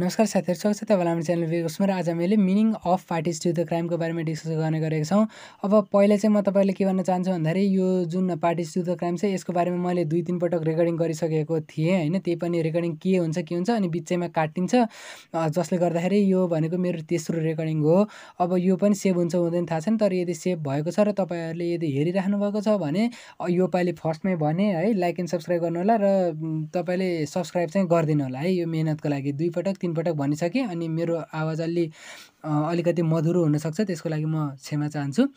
नमस्कार साथीहरू स्वागत छ तपाईँलाई हाम्रो च्यानल भेगोसमा र आज हामीले meaning of parties to the क्राइमको बारेमा डिस्कस गर्ने गरेको छौँ अब पहिला चाहिँ म तपाईँले के भन्न चाहन्छु भन्दाखेरि यो जुन पार्टिज टु द क्राइम छ यसको बारेमा मैले दुई तिन पटक रेकर्डिङ गरिसकेको थिएँ होइन त्यही पनि रेकर्डिङ के हुन्छ के हुन्छ अनि बिचैमा काटिन्छ जसले गर्दाखेरि यो भनेको मेरो तेस्रो रेकर्डिङ हो अब यो पनि सेभ हुन्छ हुँदैन थाहा छैन तर यदि सेभ भएको छ र तपाईँहरूले यदि हेरिराख्नु भएको छ भने यो पालि फर्स्टमै भने है लाइक एन्ड सब्सक्राइब गर्नु होला र तपाईँले सब्सक्राइब चाहिँ गरिदिनु होला है यो मेहनतको लागि दुईपटक तिनपटक भनिसकेँ अनि मेरो आवाज अलि अलिकति मधुरो हुनसक्छ त्यसको लागि म क्षमा चाहन्छु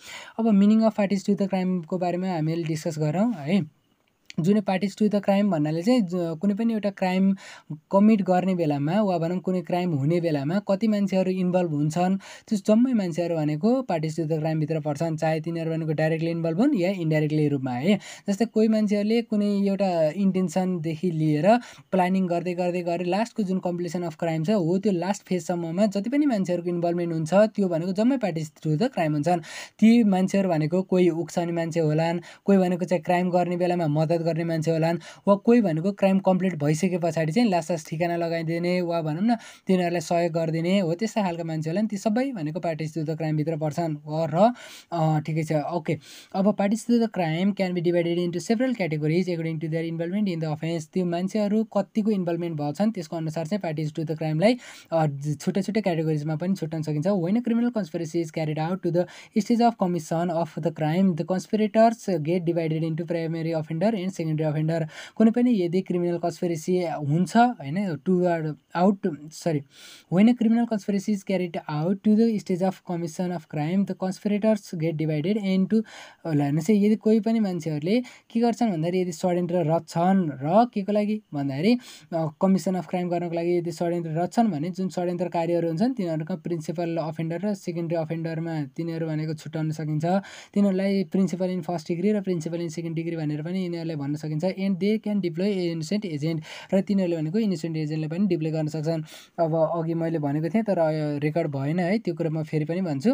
अब meaning of artist to the क्राइमको बारेमा हामीले डिस्कस गरौँ है जुनै पार्टिस टु द क्राइम भन्नाले चाहिँ कुनै पनि एउटा क्राइम कमिट गर्ने बेलामा वा भनौँ कुनै क्राइम हुने बेलामा कति मान्छेहरू इन्भल्भ हुन्छन् त्यो जम्मै मान्छेहरू भनेको पार्टिस टु द क्राइमभित्र पर्छन् चाहे तिनीहरू भनेको डाइरेक्टली इन्भल्भ हुन् या इन्डाइरेक्टली रूपमा है जस्तै कोही मान्छेहरूले कुनै एउटा इन्टेन्सनदेखि लिएर प्लानिङ गर्दै गर्दै गरेर लास्टको जुन कम्पिटिसन अफ क्राइम छ हो त्यो लास्ट फेजसम्ममा जति पनि मान्छेहरूको इन्भल्भमेन्ट हुन्छ त्यो भनेको जम्मै पार्टिस टु द क्राइम हुन्छन् ती मान्छेहरू भनेको कोही उक्साउने मान्छे होलान् कोही भनेको चाहिँ क्राइम गर्ने बेलामा मद्दत गर्ने मान्छे होलान् वा कोही भनेको क्राइम कम्प्लिट भइसके पछाडि चाहिँ लास ठिकाना लगाइदिने वा भनौँ न तिनीहरूलाई सहयोग गरिदिने हो त्यस्तो खालको मान्छे होला नि ती सबै भनेको पार्टिसिपेट द क्राइमभित्र पर्छन् र ठिकै छ ओके अब participate the crime can be divided into several categories according to their involvement in the offence त्यो मान्छेहरू कतिको इन्भल्भमेन्ट भएछन् त्यसको अनुसार चाहिँ पार्टिज टु द क्राइमलाई छुट्टै छुट्टै क्याटेगोरिजमा पनि छुट्टन सकिन्छ होइन criminal conspiracy is carried out to the stage of commission of the crime the conspirators get divided into primary offender and secondary offender कुनै पनि यदि क्रिमिनल कन्सपेरेसी हुन्छ होइन to are out sorry when a criminal conspiracy is carried out to the stage of commission of crime the conspirators get divided and to हेर्नुहोस् है यदि कोही पनि मान्छेहरूले के गर्छन् भन्दाखेरि यदि षड्यन्त्र रच्छन् र के को लागि भन्दाखेरि कमिसन अफ क्राइम गर्नको लागि यदि षड्यन्त्र रच्छन् भने जुन षड्यन्त्र षड्यन्त्रकारीहरू हुन्छन् तिनीहरूका प्रिन्सिपल अफेन्डर र सेकेन्ड्री अफेन्डरमा तिनीहरू भनेको छुट्याउन सकिन्छ तिनीहरूलाई प्रिन्सिपल इन फर्स्ट डिग्री र प्रिन्सिपल इन सेकेन्ड डिग्री भनेर पनि यिनीहरूले भन्न सकिन्छ and they can deploy innocent agent र तिनीहरूले भनेको इनोसेन्ट एजेन्टले पनि डिप्लोय गर्न सक्छन् अब अघि मैले भनेको थिएँ तर रेकर्ड भएन है त्यो कुरा म फेरि पनि भन्छु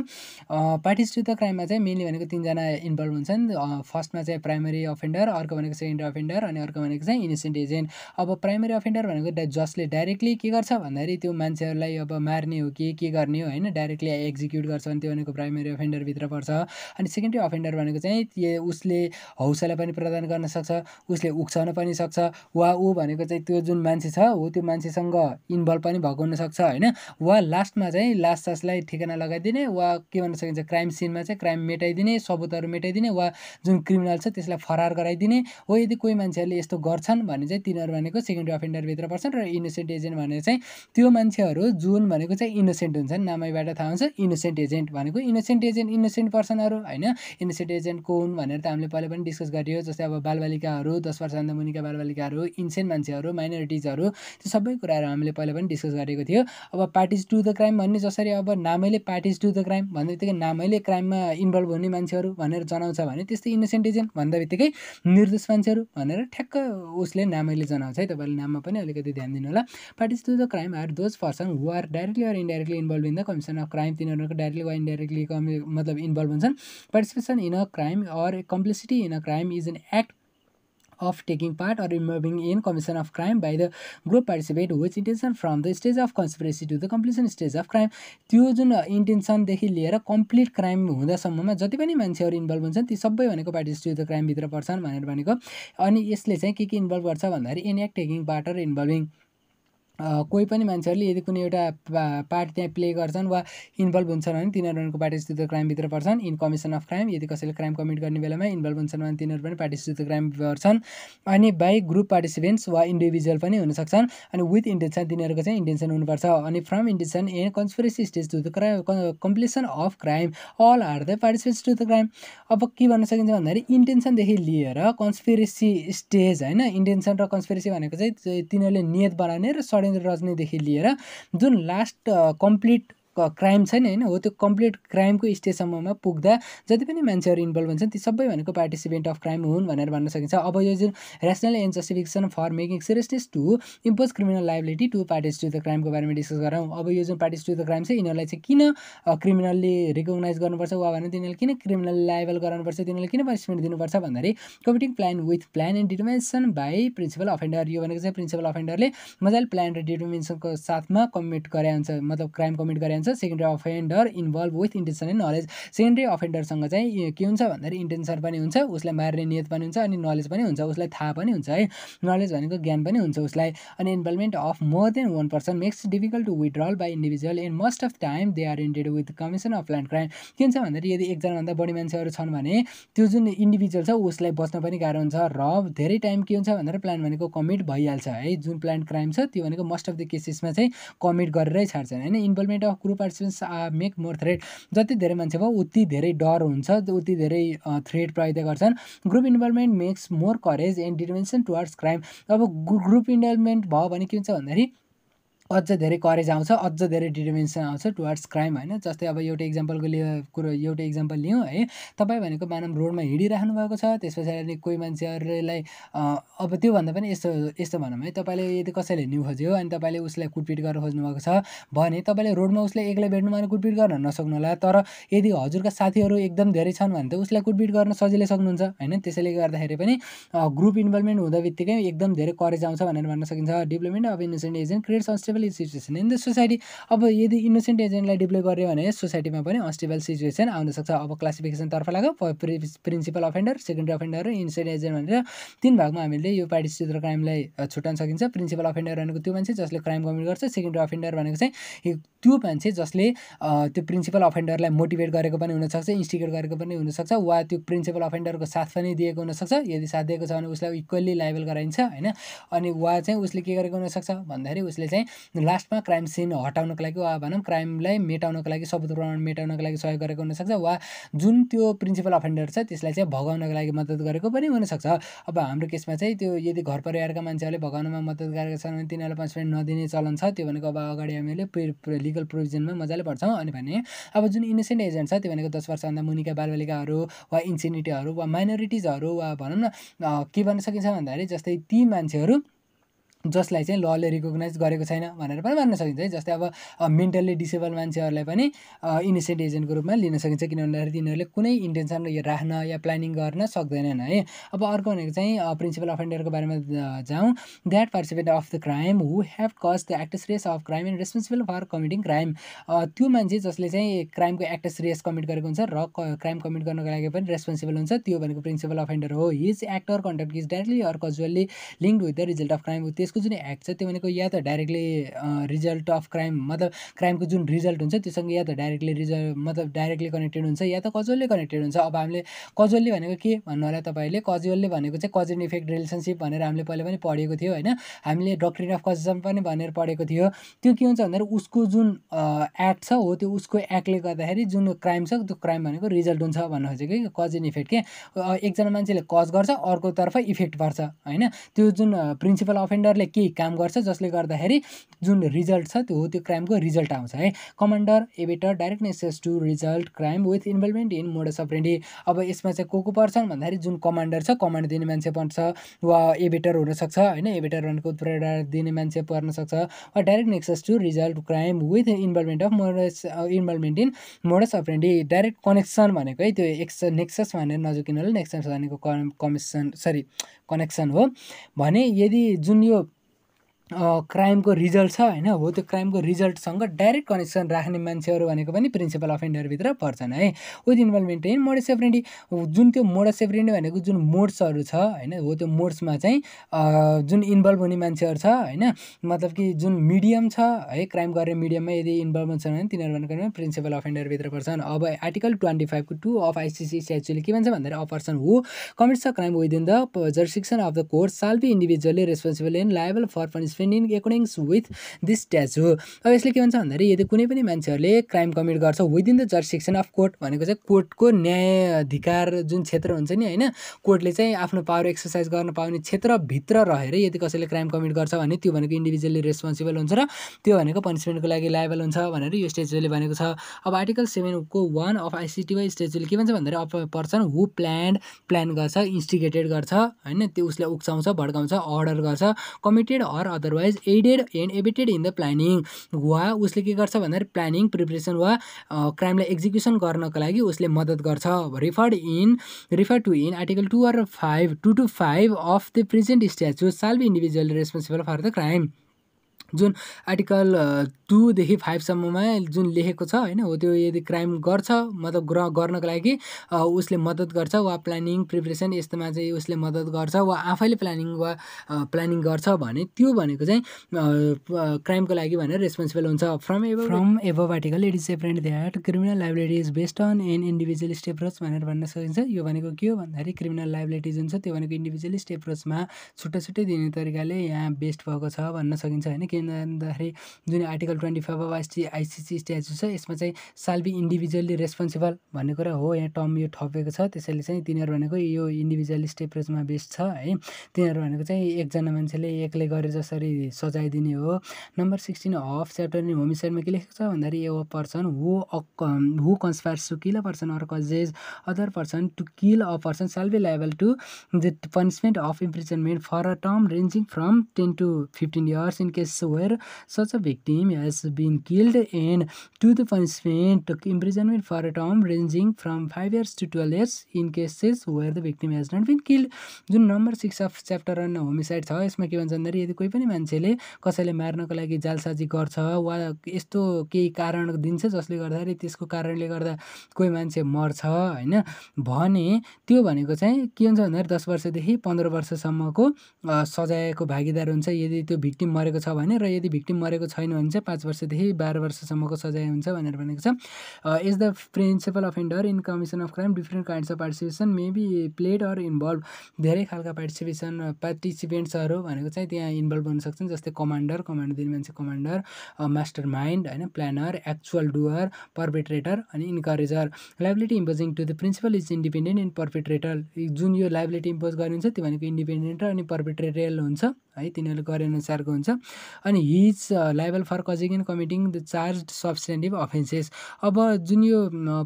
पार्टिसिपेट द क्राइममा चाहिँ मेनली भनेको तिनजना इन्भल्भ हुन्छन् फर्स्टमा चाहिँ प्राइमेरी अफेन्डर अर्को भनेको सेकेन्डरी अफेन्डर अनि अर्को भनेको चाहिँ इनोसेन्ट एजेन्ट अब प्राइमेरी अफेन्डर भनेको जसले डाइरेक्टली के गर्छ भन्दाखेरि त्यो मान्छेहरूलाई अब मार्ने हो कि के गर्ने हो होइन डाइरेक्टली एक्जिक्युट गर्छ भने त्यो भनेको प्राइमेरी अफेन्डरभित्र पर्छ अनि सेकेन्डरी अफेन्डर भनेको चाहिँ उसले हौसला पनि प्रदान गर्न सक्छ उसले उक्साउन पनि सक्छ वा ऊ भनेको चाहिँ त्यो जुन मान्छे छ हो त्यो मान्छेसँग इन्भल्भ पनि भएको हुनसक्छ होइन वा लास्टमा चाहिँ लास्ट सासलाई ठेगाना लगाइदिने वा के भन्न सकिन्छ क्राइम सिनमा चाहिँ क्राइम मेटाइदिने सबुतहरू मेटाइदिने वा जुन क्रिमिनल छ त्यसलाई फरार गराइदिने हो यदि कोही मान्छेहरूले यस्तो गर्छन् भने चाहिँ तिनीहरू भनेको सेकेन्ड अफेन्डरभित्र पर्छन् र इनोसेन्ट एजेन्ट भनेर चाहिँ त्यो मान्छेहरू जुन भनेको चाहिँ इनोसेन्ट हुन्छन् नामैबाट थाहा हुन्छ इनोसेन्ट एजेन्ट भनेको इनोसेन्ट एजेन्ट इनोसेन्ट पर्सनहरू होइन इनोसेन्ट एजेन्ट को हुन् भनेर त हामीले पहिला पनि डिस्कस गरियो जस्तै अब बालबालिका बालबालिकाहरू दस वर्ष अन्त मुनिका बालबालिकाहरू इन्सेन्ट मान्छेहरू माइनोरिटिजहरू त्यो सबै कुराहरू हामीले पहिला पनि डिस्कस गरेको थियो अब पार्टिज टु द क्राइम भन्ने जसरी अब नामैले पार्टिज टु द क्राइम भन्ने बित्तिकै नामैले क्राइममा इन्भल्भ हुने मान्छेहरू भनेर जनाउँछ भने त्यस्तै इनोसेन्टिजन भन्दा बित्तिकै निर्दोष मान्छेहरू भनेर ठ्याक्क उसले नामैले जनाउँछ है तपाईँले नाममा पनि अलिकति ध्यान दिनु होला parties to the crime are those person who are directly or indirectly involve in the commission of crime तिनीहरूको डाइरेक्टली वा इन्डाइरेक्टली मतलब इन्भल्भ हुन्छन् participation in a crime or complicity in a crime is an act of taking part or involving in commission of crime by the group participate which intention from the stage of conspiracy to the completion stage of crime त्यो जुन इन्टेन्सनदेखि लिएर complete crime हुँदासम्ममा जति पनि मान्छेहरू involve हुन्छन् ती सबै भनेको पार्टिसिपेट द क्राइमभित्र पर्छन् भनेर भनेको अनि यसले चाहिँ के के इन्भल्भ गर्छ भन्दाखेरि an act taking part or involving कोही पनि मान्छेहरूले यदि कुनै एउटा पार्ट त्यहाँ प्ले गर्छन् वा इन्भल्भ हुन्छन् भने तिनीहरूको पार्टिसिपेट क्राइमभित्र पर्छन् इन कमिसन अफ क्राइम यदि कसैले क्राइम कमिट गर्ने बेलामा इन्भल्भ हुन्छन् भने तिनीहरू पनि पार्टिसिपेट क्राइम गर्छन् अनि बाई ग्रुप पार्टिसिपेन्ट्स वा इन्डिभिजुअल पनि हुनसक्छन् अनि विथ इन्टेन्सन तिनीहरूको चाहिँ इन्टेन्सन हुनुपर्छ अनि from intention and conspiracy stage to the crime completion of crime all are the participates to the crime अब के भन्न सकिन्छ भन्दाखेरि इन्टेन्सनदेखि लिएर कन्सपिरेसी स्टेज होइन इन्टेन्सन र कन्सपिरेसी भनेको चाहिँ तिनीहरूले नियत बनाउने र षड्यन्त्र महेन्द्र रजनीदेखि लिएर जुन लास्ट कम्प्लिट क्राइम छ नि होइन हो त्यो कम्प्लिट क्राइमको स्टेजसम्ममा पुग्दा जति पनि मान्छेहरू इन्भल्भ हुन्छन् ती सबै भनेको पार्टिसिपेन्ट अफ क्राइम हुन् भनेर भन्न सकिन्छ अब यो जुन rational and justification for making seriousness to impose criminal liability to parties to the क्राइमको बारेमा डिस्कस गरौँ अब यो जुन पार्टिस टु द क्राइम छ यिनीहरूलाई चाहिँ किन क्रिमिनलले रिकगनाइज गर्नुपर्छ वा भने तिनीहरूले किन क्रिमिनल लाइबल गराउनुपर्छ तिनीहरूले किन पनिसमेन्ट दिनुपर्छ भन्दाखेरि committing plan with plan and determination by principal offender यो भनेको चाहिँ प्रिन्सिपल अफेन्डरले मजाले प्लान र डिटर्मिनेसनको साथमा कमिट गरे हुन्छ मतलब क्राइम कमिट गरे secondary secondary offender involve with intention and knowledge secondary अफेन्डरसँग चाहिँ के हुन्छ भन्दाखेरि इन्टेन्सन पनि हुन्छ उसलाई मार्ने नियत पनि हुन्छ अनि नलेज पनि हुन्छ उसलाई थाहा पनि हुन्छ है नलेज भनेको ज्ञान पनि हुन्छ उसलाई अनि involvement of more than one person makes difficult to withdrawal by individual and most of time they are intended with commission of land crime के हुन्छ भन्दाखेरि यदि एकजनाभन्दा बढी मान्छेहरू छन् भने त्यो जुन इन्डिभिजुअल छ उसलाई बस्न पनि गाह्रो हुन्छ र धेरै टाइम के हुन्छ भनेर प्लान भनेको कमिट भइहाल्छ है जुन प्लान क्राइम छ त्यो भनेको मोस्ट अफ द केसेसमा चाहिँ कमिट गरेरै छाड्छन् होइन involvement of group participants make more threat जति धेरै मान्छे भयो उति धेरै डर हुन्छ उति धेरै थ्रेड uh, प्रयोग गर्छन् group involvement makes more courage and detention towards crime अब ग्रुप इन्भल्भमेन्ट भयो भने के हुन्छ भन्दाखेरि अझ धेरै करेज आउँछ अझ धेरै डिटर्मिनेसन आउँछ टुवर्ड्स क्राइम होइन जस्तै अब एउटा इक्जाम्पलको लिएर कुरो एउटा इक्जाम्पल लियौँ है तपाईँ भनेको मानव रोडमा हिँडिराख्नु भएको छ त्यस पछाडि कोही मान्छेहरूलाई अब त्योभन्दा पनि यस्तो यस्तो भनौँ है तपाईँले यदि कसैले हिँड्नु खोज्यो अनि तपाईँले उसलाई कुटपिट गरेर खोज्नु भएको छ भने तपाईँले रोडमा उसले एक्लै भेट्नु भने कुटपिट गर्न नसक्नु होला तर यदि हजुरका साथीहरू एकदम धेरै छन् भने त उसलाई कुटपिट गर्न सजिलै सक्नुहुन्छ होइन त्यसैले गर्दाखेरि पनि ग्रुप इन्भल्भमेन्ट हुँदा बित्तिकै एकदम धेरै करेज आउँछ भनेर भन्न सकिन्छ development of innocent agent create unstable unstable situation in the society अब यदि इनोसेन्ट एजेन्टलाई डिप्लोय गऱ्यो भने सोसाइटीमा पनि अनस्टेबल सिचुएसन आउनसक्छ अब क्लासिफिकेसनतर्फ लाग्यो प्रिन्सिपल अफेन्डर सेकेन्डरी अफेन्डर र इनोसेन्ट एजेन्ट भनेर तिन भागमा हामीले यो पार्टिसिपेटर क्राइमलाई छुट्याउन सकिन्छ प्रिन्सिपल अफेन्डर भनेको त्यो मान्छे जसले क्राइम कमिट गर्छ सेकेन्डरी अफेन्डर भनेको चाहिँ त्यो मान्छे जसले त्यो प्रिन्सिपल अफेन्डरलाई मोटिभेट गरेको पनि हुनसक्छ इन्स्टिगेट गरेको पनि हुनसक्छ वा त्यो प्रिन्सिपल अफेन्डरको साथ पनि दिएको हुनसक्छ यदि साथ दिएको छ भने उसलाई इक्वल्ली लाइबल गराइन्छ होइन अनि वा चाहिँ उसले के गरेको हुनसक्छ भन्दाखेरि उसले चाहिँ लास्टमा क्राइम सिन हटाउनको लागि वा भनौँ क्राइमलाई मेटाउनको लागि सबुत प्रमाण मेटाउनको लागि सहयोग गरेको हुनसक्छ वा जुन त्यो प्रिन्सिपल अफेन्डर छ त्यसलाई चाहिँ भगाउनको लागि मद्दत गरेको पनि हुनसक्छ अब हाम्रो केसमा चाहिँ त्यो यदि घर परिवारका मान्छेहरूले भगाउनमा मद्दत गरेको छन् भने तिनीहरूलाई पनिसमेन्ट नदिने चलन छ त्यो भनेको अब अगाडि हामीले प्रि लिगल प्रोभिजनमा मजाले पढ्छौँ अनि भने अब जुन इनोसेन्ट एजेन्ट छ त्यो भनेको दस वर्षभन्दा मुनिका बालबालिकाहरू वा इन्सिनिटीहरू वा माइनोरिटिजहरू वा भनौँ न के भन्न सकिन्छ भन्दाखेरि जस्तै ती मान्छेहरू जसलाई चाहिँ लले रिकगनाइज गरेको छैन भनेर पनि मान्न सकिन्छ है जस्तै अब मेन्टल्ली डिसेबल मान्छेहरूलाई पनि इनिसेन्ट एजेन्टको रूपमा लिन सकिन्छ किन भन्दाखेरि तिनीहरूले कुनै इन्टेन्सन यो राख्न या प्लानिङ गर्न सक्दैनन् है अब अर्को भनेको चाहिँ प्रिन्सिपल अफेन्डरको बारेमा जाउँ that participate of the crime who have cause the act serious of crime and responsible for committing crime त्यो मान्छे जसले चाहिँ क्राइमको एक्ट सिरियस कमिट गरेको हुन्छ र क्राइम कमिट गर्नको लागि पनि रेस्पोन्सिबल हुन्छ त्यो भनेको प्रिन्सिपल अफेन्डर हो his act or conduct is directly or causally link with the result of crime with यसको जुन एक्ट छ त्यो भनेको या त डाइरेक्टली रिजल्ट अफ क्राइम मतलब क्राइमको जुन रिजल्ट हुन्छ त्योसँग या त डाइरेक्टली रिजल्ट मतलब डाइरेक्टली कनेक्टेड हुन्छ या त कजुअल्ली कनेक्टेड हुन्छ अब हामीले कजुअल्ली भनेको के भन्नु होला तपाईँले कजुअल्ली भनेको चाहिँ कजन इफेक्ट रिलेसनसिप भनेर हामीले पहिले पनि पढेको थियो होइन हामीले डक्ट्रिन अफ कजम पनि भनेर पढेको थियो त्यो के हुन्छ भन्दाखेरि उसको जुन एक्ट छ हो त्यो उसको एक्टले गर्दाखेरि जुन क्राइम छ त्यो क्राइम भनेको रिजल्ट हुन्छ भन्नु खोजेको कि कजन इफेक्ट के एकजना मान्छेले कज गर्छ अर्कोतर्फ इफेक्ट पर्छ होइन त्यो जुन प्रिन्सिपल अफेन्डरले क्राइमले केही काम गर्छ जसले गर्दाखेरि जुन रिजल्ट छ त्यो त्यो क्राइमको रिजल्ट आउँछ है commander abettor direct nexus to result crime with involvement in modus operandi अब यसमा चाहिँ को को पर्छन् भन्दाखेरि जुन कमान्डर छ कमान्ड दिने मान्छे पर्छ वा एबेटर हुनसक्छ होइन एभेटर भनेको प्रेरणा दिने मान्छे पर्न सक्छ वा direct nexus to result crime with involvement of modus involvement in modus of operandi direct connection भनेको है त्यो एक्स नेक्सेस भनेर होला नेक्सेस भनेको कमिसन सरी कनेक्सन हो भने यदि जुन यो क्राइमको रिजल्ट छ होइन हो त्यो क्राइमको रिजल्टसँग डाइरेक्ट कनेक्सन राख्ने मान्छेहरू भनेको पनि प्रिन्सिपल अफेन्डरभित्र पर्छन् है with involvement in modus operandi जुन त्यो मोडस एफ्रेन्डी भनेको जुन मोड्सहरू छ होइन हो त्यो मोड्समा चाहिँ जुन इन्भल्भ हुने मान्छेहरू छ होइन मतलब कि जुन मिडियम छ है क्राइम गर्ने मिडियममा यदि इन्भल्भ छ भने तिनीहरू भनेको प्रिन्सिपल अफेन्डरभित्र पर्छन् अब आर्टिकल ट्वेन्टी फाइभको टू अफ आइसिसी स्याचुले के भन्छ भन्दाखेरि a person who commits a crime within the jurisdiction of the court shall be individually responsible and liable for punishment in accordance with this statute अब यसले के भन्छ भन्दाखेरि यदि कुनै पनि मान्छेहरूले क्राइम कमिट गर्छ within the jurisdiction of court भनेको चाहिँ कोर्टको न्याय अधिकार जुन क्षेत्र हुन्छ नि होइन कोर्टले चाहिँ आफ्नो पावर एक्सर्साइज गर्न पाउने क्षेत्रभित्र रहेर यदि कसैले क्राइम कमिट गर्छ भने त्यो भनेको इन्डिभिजुअली रेस्पोन्सिबल हुन्छ र त्यो भनेको पनिसमेन्टको लागि लाइबल हुन्छ भनेर यो स्ट्याचुले भनेको छ अब आर्टिकल सेभेनको वान अफ आइसिटिवाई स्टेचुले के भन्छ भन्दाखेरि of person who planned plan गर्छ इन्स्टिगेटेड गर्छ होइन त्यो उसलाई उक्साउँछ भड्काउँछ अर्डर गर्छ committed or other otherwise aided and abetted in the planning वा उसले के गर्छ भन्दाखेरि प्लानिङ प्रिपरेसन वा क्राइमलाई एक्जिक्युसन गर्नको लागि उसले मद्दत गर्छ referred in refer to in article two or five to two five of the present statute shall be individual responsible for the crime जुन आर्टिकल टूदेखि फाइभसम्ममा जुन लेखेको छ होइन हो त्यो यदि क्राइम गर्छ मतलब ग्र गर्नको लागि उसले मद्दत गर्छ वा प्लानिङ प्रिपरेसन यस्तोमा चाहिँ उसले मद्दत गर्छ वा आफैले प्लानिङ वा प्लानिङ गर्छ भने त्यो भनेको चाहिँ क्राइमको लागि भनेर रेस्पोन्सिबल हुन्छ फ्रम एभ फ्रम एभ article it is apparent that criminal liability is based on an individual step approach भनेर भन्न सकिन्छ यो भनेको के हो भन्दाखेरि क्रिमिनल लाइबिलिटी जुन छ त्यो भनेको इन्डिभिजुअल इन्डिभिजुअलिस्ट एप्रोचमा छुट्टा छुट्टै दिने तरिकाले यहाँ बेस्ट भएको छ भन्न सकिन्छ होइन के भन्दाखेरि जुन article twenty five of IC ICC statute छ यसमा चाहिँ साल्बी इन्डिभिजुअली रेस्पोन्सिबल भन्ने कुरा हो यहाँ टर्म यो थपेको छ त्यसैले चाहिँ तिनीहरू भनेको यो इन्डिभिजुअलिस्ट एप्रोचमा बेस्ट छ है तिनीहरू भनेको चाहिँ एकजना मान्छेले एक्लै गरे जसरी दिने हो number sixteen of chapter in होमिसाइडमा के लेखेको छ भन्दाखेरि a person who who conspires to kill a person or causes other person to kill a person shall be liable to the punishment of imprisonment for a term ranging from ten to fifteen years in case where such a victim has been killed and to the punishment imprisonment for a term ranging from 5 years to 12 years in cases where the victim has not been killed जुन number six of chapter on homicide छ यसमा के भन्छ भन्दाखेरि यदि कोही पनि मान्छेले कसैले मार्नको लागि जालसाजी गर्छ वा यस्तो केही कारण दिन्छ जसले गर्दाखेरि त्यसको कारणले गर्दा कोही मान्छे मर्छ होइन भने त्यो भनेको चाहिँ के हुन्छ भन्दाखेरि दस वर्षदेखि पन्ध्र वर्षसम्मको सजायको भागीदार हुन्छ यदि त्यो भिक्टिम मरेको छ भने र यदि भिक्टिम मरेको छैन भने चाहिँ पाँच वर्षदेखि बाह्र वर्षसम्मको सजाय हुन्छ भनेर भनेको छ as the principal offender in commission of crime different kinds of participation may be played or involve धेरै खालका पार्टिसिपेसन पार्टिसिपेन्ट्सहरू भनेको चाहिँ त्यहाँ इन्भल्भ हुन सक्छन् जस्तै कमान्डर कमान्डर दिने मान्छे कमान्डर मास्टर माइन्ड होइन प्लानर एक्चुअल डुअर पर्पेट्रेटर अनि encourager liability imposing to the principal is independent in perpetrator जुन यो लाइबिलिटी इम्पोज गर्ने हुन्छ त्यो भनेको इन्डिपेन्डेन्ट र अनि पर्पेट्रेटल हुन्छ है तिनीहरूले गरेअनुसारको हुन्छ अनि his liable for causing committing the charge substantive offences अब जुन यो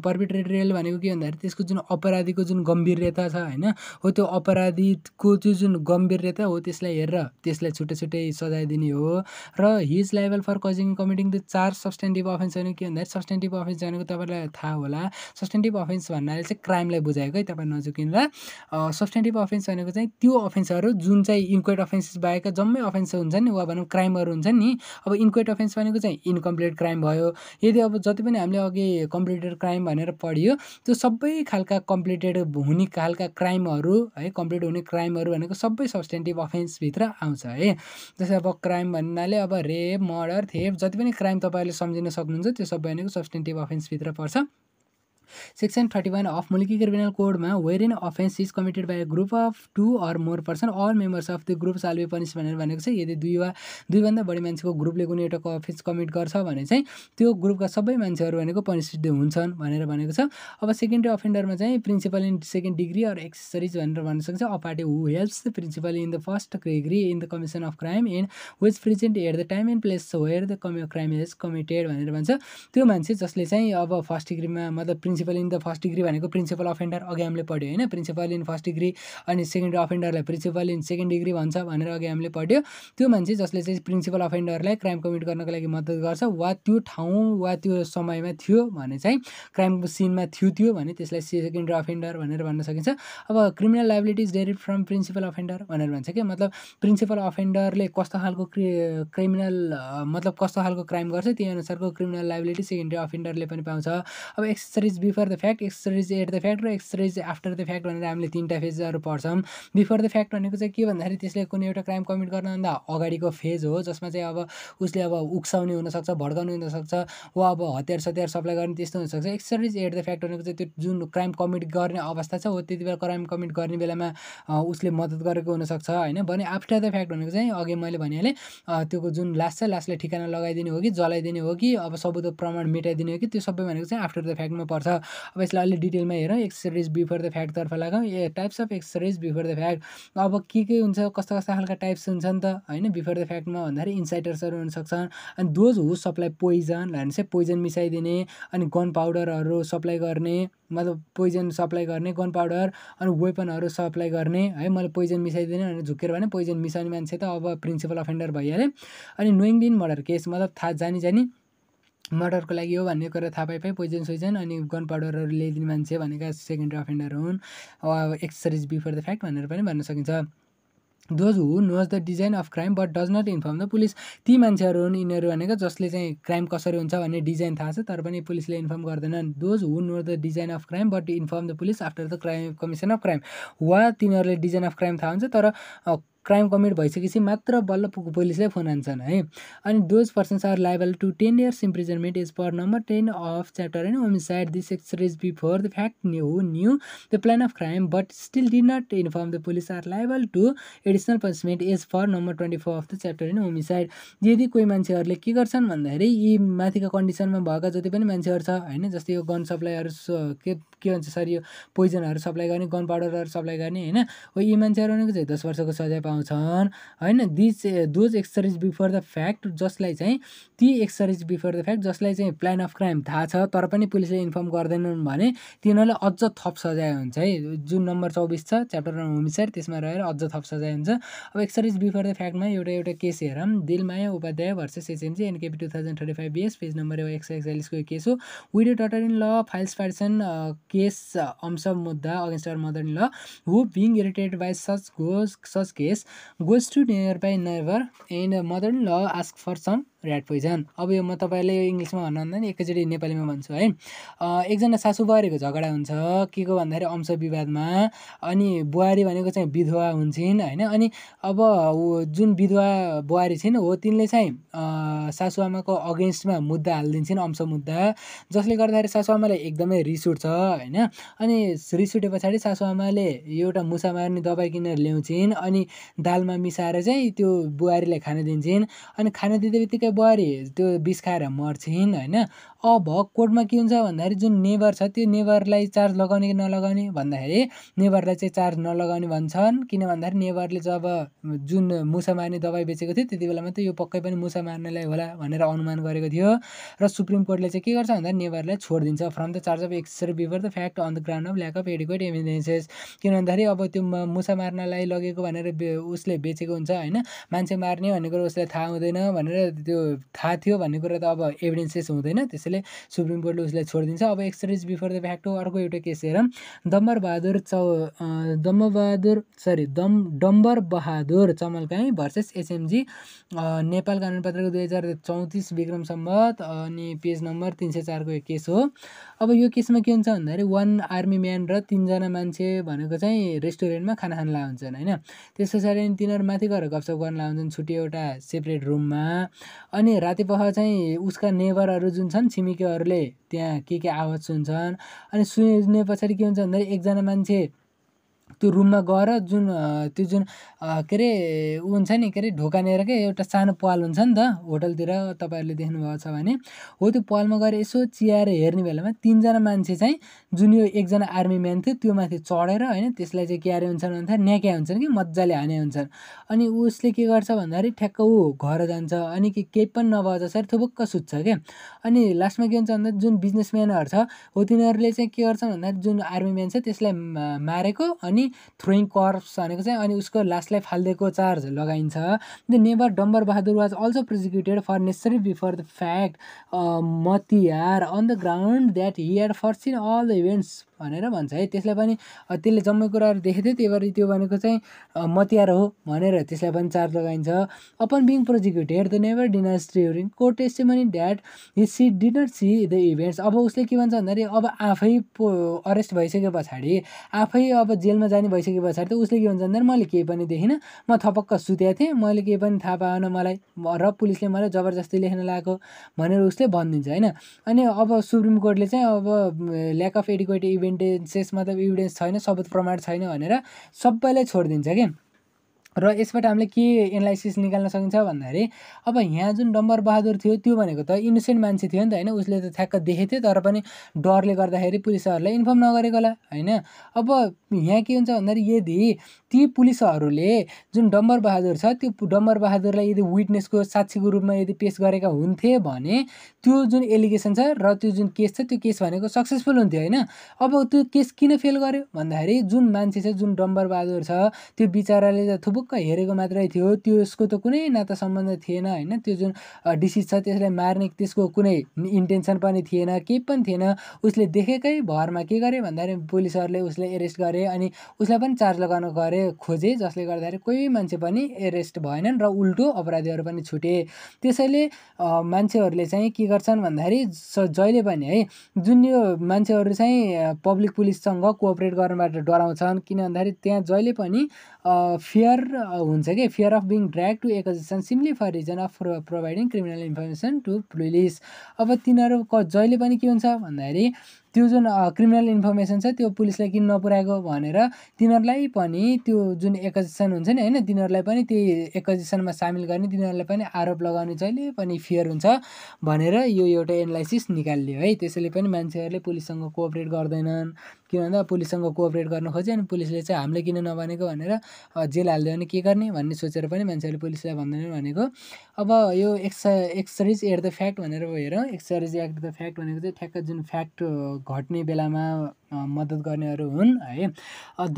पर्पिट्रेटरियल भनेको के भन्दाखेरि त्यसको जुन अपराधीको जुन गम्भीरता छ होइन हो त्यो अपराधीको त्यो जुन गम्भीरता हो त्यसलाई हेरेर त्यसलाई छुट्टै छुट्टै सजाय दिने हो र his liable for causing committing the charge substantive offence भनेको के भन्दाखेरि सब्सटेन्टिभ अफेन्स भनेको तपाईँलाई थाहा होला सब्सटेन्टिभ अफेन्स भन्नाले चाहिँ क्राइमलाई बुझाएको है तपाईँ नजुकिँदा सब्सटेन्टिभ अफेन्स भनेको चाहिँ त्यो अफेन्सहरू जुन चाहिँ इन्क्वाइट अफेन्सेस बाहेक जम्मै अफेन्स हुन्छ नि वा भनौँ क्राइम क्राइमहरू हुन्छन् नि अब इन्क्वेट अफेन्स भनेको चाहिँ इन्कम्प्लिट क्राइम भयो यदि अब जति पनि हामीले अघि कम्प्लिटेड क्राइम भनेर पढियो त्यो सबै खालका कम्प्लिटेड हुने खालका क्राइमहरू है कम्प्लिट हुने क्राइमहरू भनेको सबै सब्सटेन्टिभ अफेन्सभित्र आउँछ है जस्तै अब क्राइम भन्नाले अब रेप मर्डर थेप जति पनि क्राइम तपाईँहरूले सम्झिन सक्नुहुन्छ त्यो सबै भनेको सब्सटेन्टिभ अफेन्सभित्र पर्छ section thirty one of Muluki criminal कोडमा where in offence is committed by group of two or more person all members of the group shall be punish भनेर भनेको छ यदि दुई वा दुईभन्दा बढी मान्छेको ग्रुपले कुनै एउटा अफेन्स कमिट गर्छ भने चाहिँ त्यो ग्रुपका सबै मान्छेहरू भनेको पनिसिड हुन्छन् भनेर भनेको छ अब सेकेन्डरी अफेन्डरमा चाहिँ principal in second degree or accessories भनेर भन्न सक्छ a party who helps the principal in the first degree in the commission of crime and was present at the time and place where the कमि crime is committed भनेर भन्छ त्यो मान्छे जसले चाहिँ अब फर्स्ट डिग्रीमा मतलब prince principal in the first degree भनेको प्रिन्सिपल अफेन्डर अघि हामीले पढ्यो होइन प्रिन्सिपल इन फर्स्ट डिग्री अनि सेकेन्ड अफेन्डरलाई प्रिन्सिपल इन सेकेन्ड डिग्री भन्छ भनेर अघि हामीले पढ्यो त्यो मान्छे जसले चाहिँ प्रिन्सिपल अफेन्डरलाई क्राइम कमिट गर्नको लागि मद्दत गर्छ वा त्यो ठाउँ वा त्यो समयमा थियो भने चाहिँ क्राइम सिनमा थियो त्यो भने त्यसलाई सेकेन्ड अफेन्डर भनेर भन्न सकिन्छ अब criminal liability is derive from principal offender भनेर भन्छ क्या मतलब प्रिन्सिपल अफेन्डरले कस्तो खालको क्रिमिनल मतलब कस्तो खालको क्राइम गर्छ त्यही अनुसारको क्रिमिनल लाइबिलिटी सेकेन्ड्री अफेन्डरले पनि पाउँछ अब accessories before the fact accessories at the fact र एक्सरेज आफ्टर द फ्याक्ट भनेर हामीले तिनवटा फेजहरू पढ्छौँ बिफोर द फ्याक्ट भनेको चाहिँ के भन्दाखेरि त्यसले कुनै एउटा क्राइम कमिट गर्नभन्दा अगाडिको फेज हो जसमा चाहिँ अब उसले अब उक्साउने हुनसक्छ भड्काउने हुनसक्छ वा अब हतियार सतियार सप्लाई गर्ने त्यस्तो हुनसक्छ एक्सरेज एट द फ्याक्ट भनेको चाहिँ त्यो जुन क्राइम कमिट गर्ने अवस्था छ हो त्यति बेला क्राइम कमिट गर्ने बेलामा उसले मद्दत गरेको हुनसक्छ होइन भने आफ्टर द फ्याक्ट भनेको चाहिँ अघि मैले भनिहालेँ त्यो जुन लास्ट छ लास्टलाई ठिकाना लगाइदिने हो कि जलाइदिने हो कि अब सबुतो प्रमाण मेटाइदिने हो कि त्यो सबै भनेको चाहिँ आफ्टर द फ्याक्टमा पर्छ अब यसलाई अलिक डिटेलमा हेरौँ एक्सरेज बिफोर द फ्याक्टतर्फ लगाउँ a types of accessories before the fact अब के के हुन्छ कस्तो कस्तो खालका टाइप्स हुन्छ नि त होइन बिफोर द फ्याक्टमा भन्दाखेरि इन्साइटर्सहरू हुनसक्छन् अनि दोज हु सप्लाई पोइजन भने चाहिँ पोइजन मिसाइदिने अनि गन पाउडरहरू सप्लाई गर्ने मतलब पोइजन सप्लाई गर्ने गन पाउडर अनि वेपनहरू सप्लाई गर्ने है मैले पोइजन मिसाइदिने अनि झुकेर भने पोइजन मिसाउने मान्छे त अब प्रिन्सिपल अफेन्डर भइहालेँ अनि नोइङ दिन मर्डर केस मतलब थाहा जानी जानी मर्डरको लागि हो भन्ने कुरा थाहा पाए पाइ पोइजन सोइजन अनि गन पाउडरहरू ल्याइदिने मान्छे भनेका सेकेन्ड अफेन्डर हुन् अब एक्सरिज बिफोर द फ्याक्ट भनेर पनि भन्न सकिन्छ those who knows the design of crime but does not inform the police ती मान्छेहरू हुन् यिनीहरू भनेको जसले चाहिँ क्राइम कसरी हुन्छ भन्ने डिजाइन थाहा छ तर पनि पुलिसले इन्फर्म गर्दैनन् those who knows the design of crime but inform the police after the crime commission of crime वा तिनीहरूले डिजाइन अफ क्राइम थाहा हुन्छ तर क्राइम कमिट भइसकेपछि मात्र बल्ल पुलिसले फोन हान्छन् है अनि those persons are liable to ten years imprisonment as per number ten of chapter and homicide this accessories before the fact knew knew the plan of crime but still did not inform the police are liable to additional punishment as for number twenty four of the chapter in homicide यदि कोही मान्छेहरूले के गर्छन् भन्दाखेरि यी माथिका कन्डिसनमा भएका जति पनि मान्छेहरू छ होइन जस्तै यो गन सप्लाईहरू के के भन्छ सर यो पोइजनहरू सप्लाई गर्ने गन पाउडरहरू सप्लाई गर्ने होइन हो यी मान्छेहरू चाहिँ दस वर्षको सजाय पाउँछ छन् होइन these those accessories before the fact जसलाई चाहिँ ती एक्सरेज बिफोर द फ्याक्ट जसलाई चाहिँ प्लान अफ क्राइम थाहा छ तर पनि पुलिसले इन्फर्म गर्दैनन् भने तिनीहरूलाई अझ थप सजाय हुन्छ है जुन नम्बर चौबिस छ च्याप्टर होमिसाइड त्यसमा रहेर अझ थप सजाय हुन्छ अब एक्सरेज बिफोर द फ्याक्टमा एउटा एउटा केस हेरौँ Dilmaya Upadhyay versus SMC NKP two thousand thirty five BS page number एक सय एकचालिसको केस हो widow daughter in law files person case अम्स मुद्दा against her mother in law who being irritated by such goes such case goes to nearby neighbor and mother-in-law asks for some rat poison अब यो म तपाईँले इङ्ग्लिसमा भन्नुभन्दा नि एकैचोटि नेपालीमा भन्छु है एकजना सासु बुहारीको झगडा हुन्छ के को भन्दाखेरि अंश विवादमा अनि बुहारी भनेको चाहिँ विधवा हुन्छन् होइन अनि अब जुन विधवा बुहारी छिन् हो तिनले चाहिँ सासुआमाको अगेन्स्टमा मुद्दा हालिदिन्छन् अंश मुद्दा जसले गर्दाखेरि सासुआमालाई एकदमै रिस उठ्छ होइन अनि रिस उठे पछाडि सासुआमाले एउटा मुसा मार्ने दबाई किनेर ल्याउँछिन् अनि दालमा मिसाएर चाहिँ त्यो बुहारीलाई खान दिन्छन् अनि खान दिँदै बित्तिकै बढी त्यो बिस खाएर मर्छिन् होइन अब कोर्टमा के हुन्छ भन्दाखेरि जुन नेबर छ त्यो नेबरलाई चार्ज लगाउने कि नलगाउने भन्दाखेरि नेबरलाई चाहिँ चार्ज नलगाउने भन्छन् किन भन्दाखेरि नेभरले जब जुन मुसा मार्ने दबाई बेचेको थियो त्यति बेला मात्रै यो पक्कै पनि मुसा मार्नेलाई होला भनेर अनुमान गरेको थियो र सुप्रिम कोर्टले चाहिँ के गर्छ भन्दाखेरि नेभरलाई छोडिदिन्छ from the charge of accessory before the fact on the ground of lack of adequate evidences किन भन्दाखेरि अब त्यो मुसा मार्नलाई लगेको भनेर उसले बेचेको हुन्छ होइन मान्छे मार्ने भन्ने कुरो उसलाई थाहा हुँदैन भनेर त्यो थाहा थियो भन्ने कुरा त अब एभिडेन्सेस हुँदैन त्यसै त्यसैले सुप्रिम कोर्टले उसलाई छोडिदिन्छ अब एक्सरेज बिफोर द फ्याक्ट अर्को एउटा केस हेर दम्बरबहादुर चौ बहादुर सरी दम डम्बर बहादुर चमलकाई भर्सेस एसएमजी नेपाल कानुन पत्रको दुई हजार चौतिस विक्रम सम्बत अनि पेज नम्बर तिन सय चारको केस हो अब यो केसमा के हुन्छ भन्दाखेरि वान आर्मी म्यान र तिनजना मान्छे भनेको चाहिँ रेस्टुरेन्टमा खाना खान लाउँछन् होइन त्यस पछाडि तिनीहरू माथि गएर गफसप गर्न लाउँछन् छुट्टी एउटा सेपरेट रुममा अनि राति पख चाहिँ उसका नेबरहरू जुन छन् छिमेकीहरूले त्यहाँ के के आवाज सुन्छन् अनि सुने पछाडि के हुन्छ भन्दाखेरि एकजना मान्छे त्यो रुममा गएर जुन त्यो जुन के अरे ऊ हुन्छ नि के अरे ढोकानेर के एउटा सानो पाल हुन्छ नि त होटलतिर तपाईँहरूले देख्नुभएको छ भने हो त्यो पालमा गएर यसो चियाएर हेर्ने बेलामा तिनजना मान्छे चाहिँ जुन यो एकजना आर्मी म्यान थियो त्यो माथि चढेर होइन त्यसलाई चाहिँ क्यारे हुन्छन् भन्दा न्याक्या हुन्छन् कि मजाले हाने हुन्छन् अनि उसले के गर्छ भन्दाखेरि ठ्याक्क ऊ घर जान्छ अनि के केही पनि नभए जसरी थुबुक्क सुत्छ क्या अनि लास्टमा के हुन्छ भन्दा जुन बिजनेसम्यानहरू छ हो तिनीहरूले चाहिँ के गर्छ भन्दाखेरि जुन आर्मी म्यान छ त्यसलाई मारेको अनि थ्रोइङ कर्प्स भनेको चाहिँ अनि उसको लास्टलाई फालिदिएको चार्ज लगाइन्छ the neighbour Dambar Bahadur was also prosecuted for accessory before the fact मतियार on the ground that here foreseen all the events भनेर भन्छ है त्यसलाई पनि त्यसले जम्मै कुराहरू देखेको थियो त्यही भएर त्यो भनेको चाहिँ मतियार हो भनेर त्यसलाई पनि चार्ज लगाइन्छ upon being prosecuted the neighbour denies during court मनी that he see didn't see the events अब उसले के भन्छ भन्दाखेरि अब आफै पो अरेस्ट भइसके पछाडि आफै अब जेलमा जाने भइसके पछाडि त उसले के भन्छ भन्दाखेरि मैले केही पनि देखिनँ म थपक्क सुतेको थिएँ मैले केही पनि थाहा पाएन मलाई र पुलिसले मलाई जबरजस्ती लेख्न लगाएको भनेर उसले भनिदिन्छ होइन अनि अब सुप्रिम कोर्टले चाहिँ अब lack of adequate event evidences मतलब इभिडेन्स छैन सबुत प्रमाण छैन भनेर सबैलाई छोडिदिन्छ कि र यसबाट हामीले के एनालाइसिस निकाल्न सकिन्छ भन्दाखेरि अब यहाँ जुन डम्बर बहादुर थियो त्यो भनेको त इनोसेन्ट मान्छे थियो नि त होइन उसले त ठ्याक्क देखेको थियो तर पनि डरले गर्दाखेरि पुलिसहरूलाई इन्फर्म नगरेको होला होइन अब यहाँ के हुन्छ भन्दाखेरि यदि ती पुलिसहरूले जुन डम्बर बहादुर छ त्यो डम्बर बहादुरलाई यदि विटनेसको साक्षीको रूपमा यदि पेस गरेका हुन्थे भने त्यो जुन एलिगेसन छ र त्यो जुन केस छ त्यो केस भनेको सक्सेसफुल हुन्थ्यो होइन अब त्यो केस किन फेल गर्यो भन्दाखेरि जुन मान्छे छ जुन डम्बर बहादुर छ त्यो बिचराले त थुप्रो टुक्क हेरेको मात्रै थियो त्यो उसको त कुनै नाता सम्बन्ध थिएन होइन त्यो जुन डिसिज छ त्यसलाई मार्ने त्यसको कुनै इन्टेन्सन पनि थिएन केही पनि थिएन उसले देखेकै भरमा के गरे भन्दाखेरि पुलिसहरूले उसले एरेस्ट गरे अनि उसलाई पनि चार्ज लगाउनु गरे खोजे जसले गर्दाखेरि कोही मान्छे पनि एरेस्ट भएनन् र उल्टो अपराधीहरू पनि छुटे त्यसैले मान्छेहरूले चाहिँ के गर्छन् भन्दाखेरि जहिले पनि है जुन यो मान्छेहरू चाहिँ पब्लिक पुलिससँग कोअपरेट गर्नबाट डराउँछन् किन भन्दाखेरि त्यहाँ जहिले पनि फियर हुन्छ कि fear of being drag to accusation simply for reason of providing criminal information to police अब तिनीहरूको जहिले पनि के हुन्छ भन्दाखेरि त्यो जुन क्रिमिनल इन्फर्मेसन छ त्यो पुलिसलाई किन नपुऱ्याएको भनेर तिनीहरूलाई पनि त्यो जुन एकजिसन हुन्छ नि होइन तिनीहरूलाई पनि त्यही एकजिसनमा सामेल गर्ने तिनीहरूलाई पनि आरोप लगाउने जहिले पनि फियर हुन्छ भनेर यो एउटा एनालाइसिस निकालियो है त्यसैले पनि मान्छेहरूले पुलिससँग कोअपरेट गर्दैनन् किन भन्दा पुलिससँग कोअपरेट गर्न खोज्यो अनि पुलिसले चाहिँ हामीले किन नभनेको भनेर जेल हालिदियो भने के गर्ने भन्ने सोचेर पनि मान्छेहरूले पुलिसलाई भन्दैनन् भनेको अब यो एक्स एक्सरिज एट द फ्याक्ट भनेर हेरौँ एक्सरिज एट द फ्याक्ट भनेको चाहिँ ठ्याक्क जुन फ्याक्ट घट्ने बेलामा मद्दत गर्नेहरू हुन् है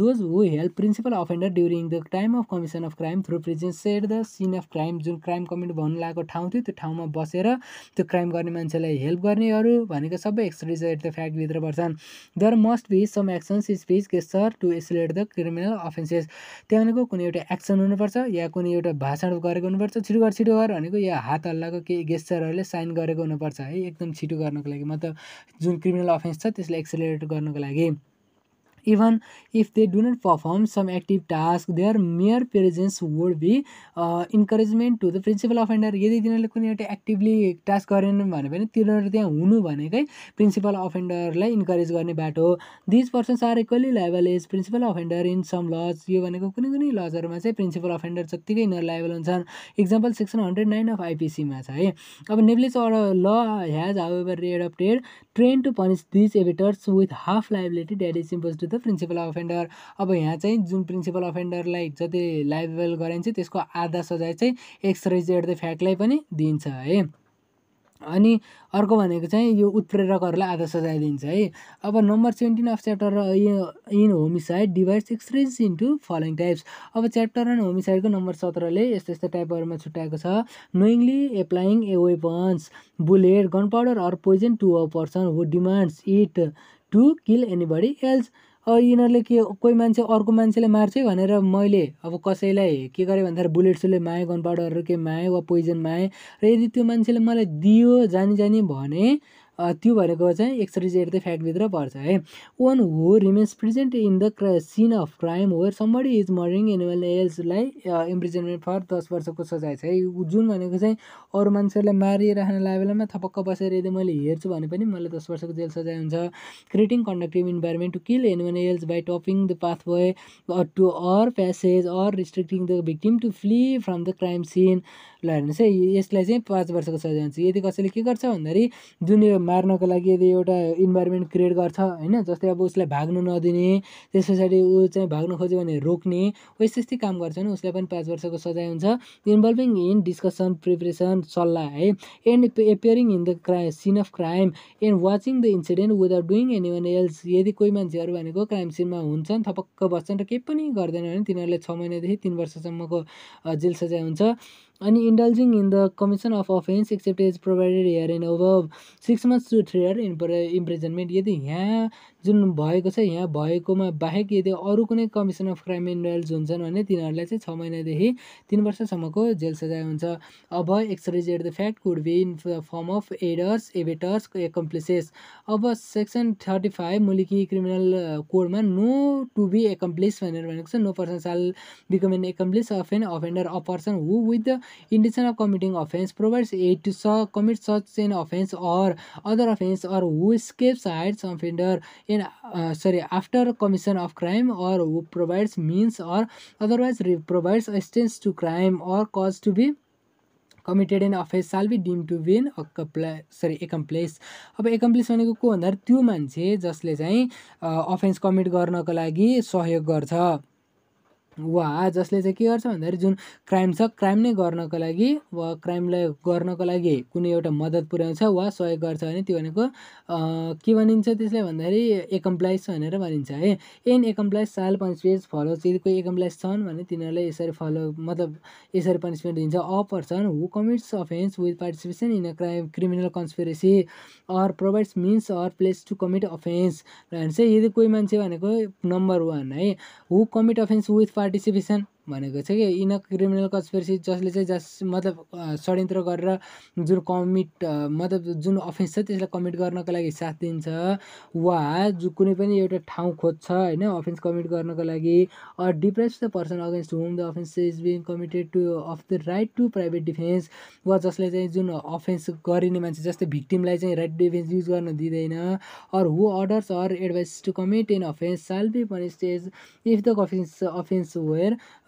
those who help principal offender during the time of commission of crime through presence सेड द सिन अफ क्राइम जुन क्राइम कमिट भन्नु लागेको ठाउँ थियो त्यो ठाउँमा बसेर त्यो क्राइम गर्ने मान्छेलाई हेल्प गर्नेहरू भनेको सबै एक्सट्रिज एट द फ्याक्टभित्र पर्छन् there must be some actions is के gesture to isolate the criminal offences त्यहाँ भनेको कुनै एउटा एक्सन हुनुपर्छ या कुनै एउटा भाषण गरेको हुनुपर्छ छिटो गर छिटो गर भनेको या हात हल्लाको केही गेस्टरहरूले साइन गरेको हुनुपर्छ है एकदम छिटो गर्नको लागि मतलब जुन क्रिमिनल अफेन्स छ त्यसलाई एक्सिलेट गर्नुको लागलागे even if they do not perform some active task their mere presence would be encouragement to the principal offender यदि तिनीहरूले कुनै एउटा एक्टिभली टास्क गरेन भने पनि तिनीहरू त्यहाँ हुनु भनेकै प्रिन्सिपल अफेन्डरलाई इन्करेज गर्ने बाटो हो persons are equally liable as principal offender in some laws यो भनेको कुनै कुनै लजहरूमा चाहिँ प्रिन्सिपल अफेन्डर जत्तिकै यिनीहरू लाइबल हुन्छन् example section hundred nine of आइपिसीमा छ है अब Nepalese our law has how readopted trend to punish these abettors with half liability that is impose to the principal offender अब यहाँ चाहिँ जुन प्रिन्सिपल अफेन्डरलाई जति लाइबल गराइन्छ त्यसको आधा सजाय चाहिँ एक्सरेज एट द फ्याक्टलाई पनि दिइन्छ है अनि अर्को भनेको चाहिँ यो उत्प्रेरकहरूलाई आधा सजाय दिन्छ है अब number seventeen of chapter in homicide divide accessories into following types अब च्याप्टर एन्ड होमिसाइडको नम्बर सत्रले यस्तो यस्तो टाइपहरूमा छुट्याएको छ knowingly applying a weapons bullet gun powder or poison to a person who demands it to kill एनी बडी एल्स यिनीहरूले के कोही मान्छे अर्को मान्छेले मार्छ भनेर मैले अब कसैलाई के गरेँ भन्दाखेरि बुलेट सुलेट मागेँ गन पाउडरहरू के मागेँ वा पोइजन मागेँ र यदि त्यो मान्छेले मलाई दियो जानी जानी भने त्यो भनेको चाहिँ एक्सरेज एट द फ्याक्टभित्र पर्छ है one who remains present in the क्र scene of crime where somebody is murdering anyone एल्सलाई इम्प्रिजनमेन्ट फर दस वर्षको सजाय छ है जुन भनेको चाहिँ अरू मान्छेहरूलाई मारिराख्ने बेलामा थपक्क बसेर यदि मैले हेर्छु भने पनि मलाई दस वर्षको जेल सजाय हुन्छ creating conductive environment to kill anyone else by stopping the path way to or passage or restricting the victim to flee from the crime scene ल हेर्नुहोस् है यसलाई चाहिँ पाँच वर्षको सजाय हुन्छ यदि कसैले के गर्छ भन्दाखेरि जुन यो मार्नको लागि यदि एउटा इन्भाइरोमेन्ट क्रिएट गर्छ होइन जस्तै अब उसलाई भाग्नु नदिने त्यस पछाडि ऊ चाहिँ भाग्नु खोज्यो भने रोक्ने हो यस्तै यस्तै काम गर्छ भने उसलाई पनि पाँच वर्षको सजाय हुन्छ इन्भल्भिङ इन डिस्कसन प्रिपरेसन सल्लाह है and appearing in the crime scene of crime and watching the incident without doing any one else यदि कोही मान्छेहरू भनेको क्राइम सिनमा हुन्छन् थपक्क बस्छन् र केही पनि गर्दैन भने तिनीहरूले छ महिनादेखि तिन वर्षसम्मको जेल सजाय हुन्छ अनि indulging in the commission of offence except as provided here and अब six months to three year in imprisonment यदि यहाँ जुन भएको छ यहाँ भएकोमा बाहेक यदि अरू कुनै कमिसन अफ क्राइम मिनरल हुन्छन् भने तिनीहरूलाई चाहिँ छ महिनादेखि तिन वर्षसम्मको जेल सजाय हुन्छ अब at the fact could be in the form of aiders abettors accomplices अब section thirty five Muluki criminal कोडमा नो टु बी एकम्प्लिस भनेर भनेको छ no person shall become an accomplice of an offender a person who with the intention of committing offence provides aid to स commit such an offence or other offence or who escapes hides offender in सरी after commission of crime or provides means or otherwise रि provides attempts to crime or cause to be committed in offence shall be deemed to a in सरी accomplice अब accomplice भनेको को भन्दाखेरि त्यो मान्छे जसले चाहिँ अफेन्स uh, कमिट गर्नको लागि सहयोग गर्छ वा जसले चाहिँ के गर्छ भन्दाखेरि जुन क्राइम छ क्राइम नै गर्नको लागि वा क्राइमलाई गर्नको लागि कुनै एउटा मद्दत पुर्याउँछ वा सहयोग गर्छ भने त्यो भनेको के भनिन्छ त्यसलाई भन्दाखेरि एकम्प्लाइज भनेर भनिन्छ है एन एकम्प्लाइज साल पनिसमेन्ट फलो यदि कोही एकम्प्लाइज छन् भने तिनीहरूलाई यसरी फलो मतलब यसरी पनिसमेन्ट दिन्छ a person who commits offence with participation in a crime criminal conspiracy or provides means or place to commit offence भने चाहिँ यदि कोही मान्छे भनेको नम्बर वान है who commit offence with participation भनेको छ कि इन क्रिमिनल कन्सपेरेसी जसले चाहिँ जस मतलब षड्यन्त्र गरेर जुन कमिट मतलब जुन अफेन्स छ त्यसलाई कमिट गर्नको लागि साथ दिन्छ वा जो कुनै पनि एउटा ठाउँ खोज्छ होइन अफेन्स कमिट गर्नको लागि or deprive the person against whom the offence is being committed to of the right to private defence वा जसले चाहिँ जुन अफेन्स गरिने मान्छे जस्तै भिक्टिमलाई चाहिँ राइट डिफेन्स युज गर्न दिँदैन or who orders or advice to commit an offence shall be punished if the offence offence were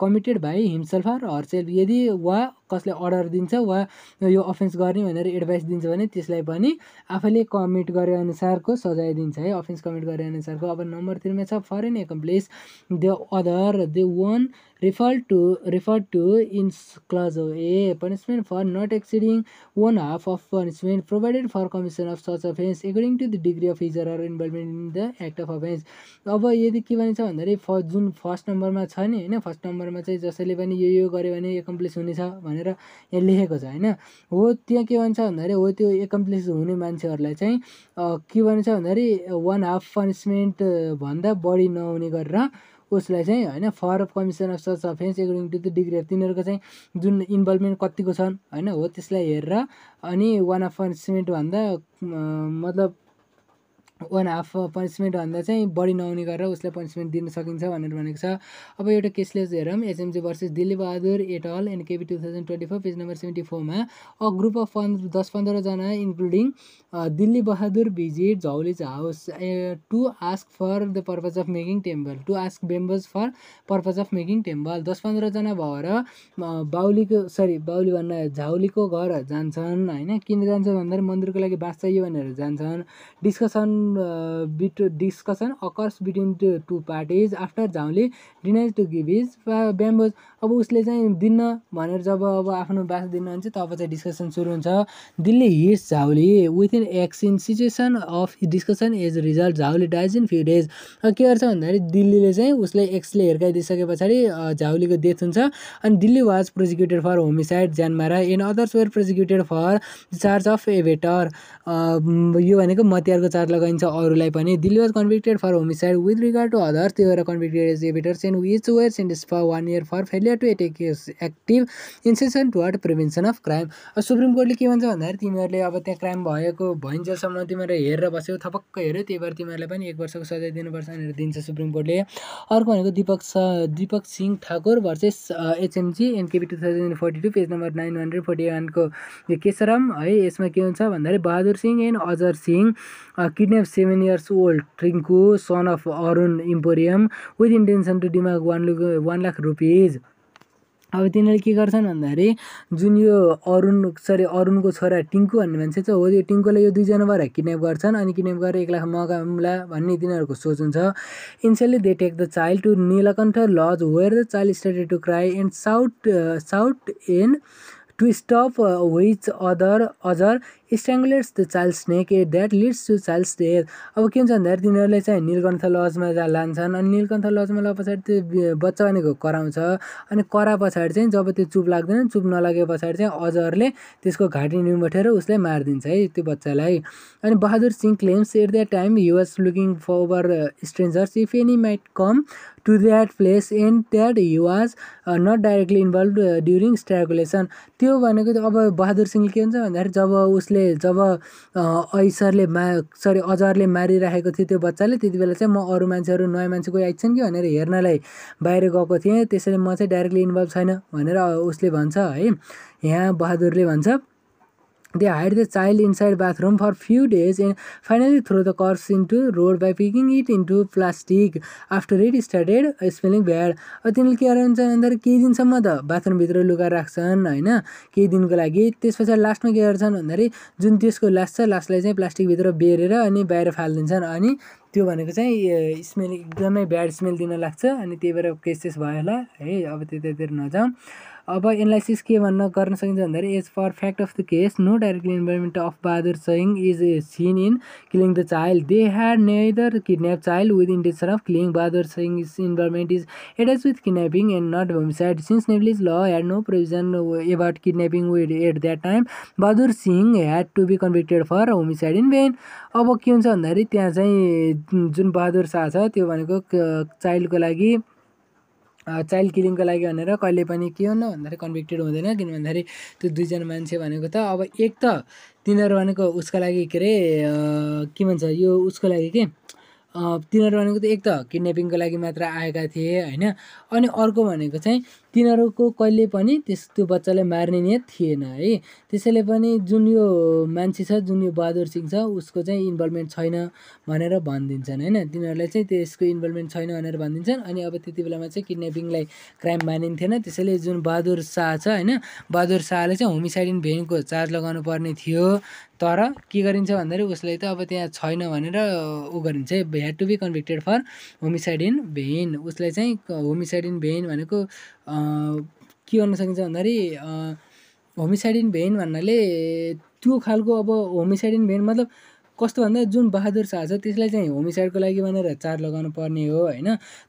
committed by himself or herself यदि वा कसले अर्डर दिन्छ वा यो अफेन्स गर्ने भनेर एडभाइस दिन्छ भने त्यसलाई पनि आफैले कमिट गरे अनुसारको सजाय दिन्छ है अफेन्स कमिट गरे अनुसारको अब नम्बर थ्रीमा छ for an accomplice the other the one refer to refer to in clause a punishment for not exceeding one half of punishment provided for commission of such offence according to the degree of either or involvement in the act of offence अब यदि के भनिन्छ भन्दाखेरि first जुन first नम्बरमा छ नि होइन फर्स्ट नम्बरमा चाहिँ जसैले पनि यो यो गऱ्यो भने एकम्प्लिस हुनेछ भनेर यहाँ लेखेको छ होइन हो त्यहाँ के भन्छ भन्दाखेरि हो त्यो एकम्प्लिस हुने मान्छेहरूलाई चाहिँ के भन्छ भन्दाखेरि वान हाफ पनिसमेन्ट भन्दा बढी नहुने गरेर उसलाई चाहिँ होइन for of commission of such offence according to the degree of तिनीहरूको चाहिँ जुन इन्भल्भमेन्ट कतिको छन् होइन हो त्यसलाई हेरेर अनि वान अफ पनिसमेन्ट भन्दा मतलब वान हाफ भन्दा चाहिँ बढी नहुने गरेर उसलाई पनिसमेन्ट दिन सकिन्छ भनेर भनेको छ अब एउटा केसलेस हेरौँ SMG versus Dilli Bahadur et al and KB two thousand twenty four page number seventy फोरमा अ ग्रुप अफ पन् दस पन्ध्रजना including Dilli Bahadur visit Jhauli's house to ask for the purpose of making temple to ask members for purpose of making temple दस पन्ध्रजना भएर बाहुलीको sorry बाहुली भन्दा झाउलीको घर जान्छन् होइन किन जान्छन् भन्दा मन्दिरको लागि बाँच्छ यो भनेर जान्छन् डिस्कसन बिट discussion occurs between two parties after Jhauli denies to give his bamboos अब उसले चाहिँ दिन्न भनेर जब अब आफ्नो बास दिनु आउँछ तब चाहिँ डिस्कसन सुरु हुन्छ Dilli hits Jhauli axe in situation of discussion as result Jhauli dies in few days के गर्छ भन्दाखेरि दिल्लीले चाहिँ उसले एक्सले हिर्काइदिइसके पछाडि झाउलीको डेथ हुन्छ अनि Dilli was prosecuted for homicide ज्यानमारा and others were prosecuted for charge of abettor यो भनेको मतियारको चार्ज लगाइन्छ अरूलाई पनि Dilli was convicted for homicide with regard to others त्यो एउटा convicted as abettors and which were sent for one year for fail failure to attack active incision toward prevention of crime अब supreme कोर्टले के भन्छ भन्दाखेरि तिमीहरूले अब त्यहाँ क्राइम भएको भइन्जेलसम्म तिमीहरू हेरेर बस्यो थपक्क हेऱ्यो त्यही भएर तिमीहरूलाई पनि एक वर्षको सजाय दिनुपर्छ भनेर दिन्छ सुप्रिम कोर्टले अर्को भनेको Dipak Dipak Singh Thakur versus HMG NKP two thousand forty two page number nine hundred forty वानको केशरम है यसमा के हुन्छ भन्दाखेरि Bahadur Singh and Ajar Singh kidnap seven years old Trinku son of Arun emporium with intention to demand one one lakh rupees अब तिनीहरूले के गर्छन् भन्दाखेरि जुन यो अरुण सरी अरुणको छोरा टिङ्कु भन्ने मान्छे छ हो यो टिङ्कुले यो दुई भएर किडन्याप गर्छन् अनि किडनेप गरेर एक लाख मगाउँला भन्ने तिनीहरूको सोच हुन्छ इन्सेलले they take the child to Nilkantha lodge where the child started to cry and shout shout and to stop which other Ajar strangulates the child snake a that leads to child death अब के हुन्छ भन्दाखेरि तिनीहरूले चाहिँ निलकण्ठ लजमा लान्छन् अनि निलकण्ठ लजमा ल पछाडि त्यो बच्चा भनेको कराउँछ अनि करा पछाडि चाहिँ जब त्यो चुप लाग्दैन चुप नलागे पछाडि चाहिँ अजरले त्यसको घाँटी निमोठेर उसलाई मारिदिन्छ है त्यो बच्चालाई अनि Bahadur Singh claims at that time he was looking for strangers if any might come to that place and that he was not directly involve during strangulation त्यो भनेको अब बहादुर सिंहले के हुन्छ भन्दाखेरि जब उसले जब ऐसरले मा सरी अजहरले मारिराखेको थियो त्यो बच्चाले त्यति बेला चाहिँ म अरू मान्छेहरू नयाँ मान्छे कोही छन् कि भनेर हेर्नलाई बाहिर गएको थिएँ त्यसैले म चाहिँ डाइरेक्टली इन्भल्भ छैन भनेर उसले भन्छ है यहाँ बहादुरले भन्छ They hide the child inside bathroom for few days and finally throw the corpse into road by picking it into plastic. After it started smelling bad. अब तिनीहरूले के गराउँछ भन्दाखेरि केही दिनसम्म त बाथरुमभित्र लुगा राख्छन् होइन केही दिनको लागि त्यस पछाडि लास्टमा के गर्छन् भन्दाखेरि जुन त्यसको लास्ट छ लास्टलाई चाहिँ प्लास्टिकभित्र बेरेर अनि बाहिर फालिदिन्छन् अनि त्यो भनेको चाहिँ स्मेल एकदमै ब्याड स्मेल दिन लाग्छ अनि त्यही भएर केस भयो होला है अब त्यतातिर नजाउँ अब एनालाइसिस के भन्न गर्न सकिन्छ भन्दाखेरि as for fact of the case no directly involvement of Bahadur Singh is seen in killing the child they had neither kidnap child with intention of killing Bahadur Singh is involvement is attach with kidnapping and not homicide since Nepalese law had no provision about kidnapping with at that time Bahadur Singh had to be convicted for homicide in vain अब के हुन्छ भन्दाखेरि त्यहाँ चाहिँ जुन बहादुर शाह छ त्यो भनेको चाइल्डको लागि चाइल्ड किलिङको लागि भनेर कहिले पनि के हुन भन्दाखेरि कन्भिक्टेड हुँदैन किन भन्दाखेरि त्यो दुईजना मान्छे भनेको त अब एक त तिनीहरू भनेको उसको लागि के अरे के भन्छ यो उसको लागि के तिनीहरू भनेको त एक त किडन्यापिङको लागि मात्र आएका थिए होइन अनि अर्को भनेको चाहिँ तिनीहरूको कहिले पनि त्यस त्यो बच्चालाई मार्ने नियत थिएन है त्यसैले पनि जुन यो मान्छे छ जुन यो बहादुर सिंह छ उसको चाहिँ इन्भल्भमेन्ट छैन भनेर भनिदिन्छन् होइन तिनीहरूलाई चाहिँ त्यसको इन्भल्भमेन्ट छैन भनेर भनिदिन्छन् अनि अब त्यति बेलामा चाहिँ किडन्यापिङलाई क्राइम मानिन्थेन त्यसैले जुन बहादुर शाह छ होइन बहादुर शाहले चाहिँ होमिसाइड इन भेनको चार्ज लगाउनु पर्ने थियो तर के गरिन्छ भन्दाखेरि उसलाई त अब त्यहाँ छैन भनेर ऊ गरिन्छ है had to be convicted for homicide in vain उसलाई चाहिँ होमिसाइड इन भेन भनेको के गर्न सकिन्छ भन्दाखेरि होमिसाइड इन भेन भन्नाले त्यो खालको अब होमिसाइड इन भेन मतलब कस्तो भन्दा जुन बहादुर शाह छ त्यसलाई चाहिँ होमिसाइडको लागि भनेर चार्ज लगाउनु पर्ने हो होइन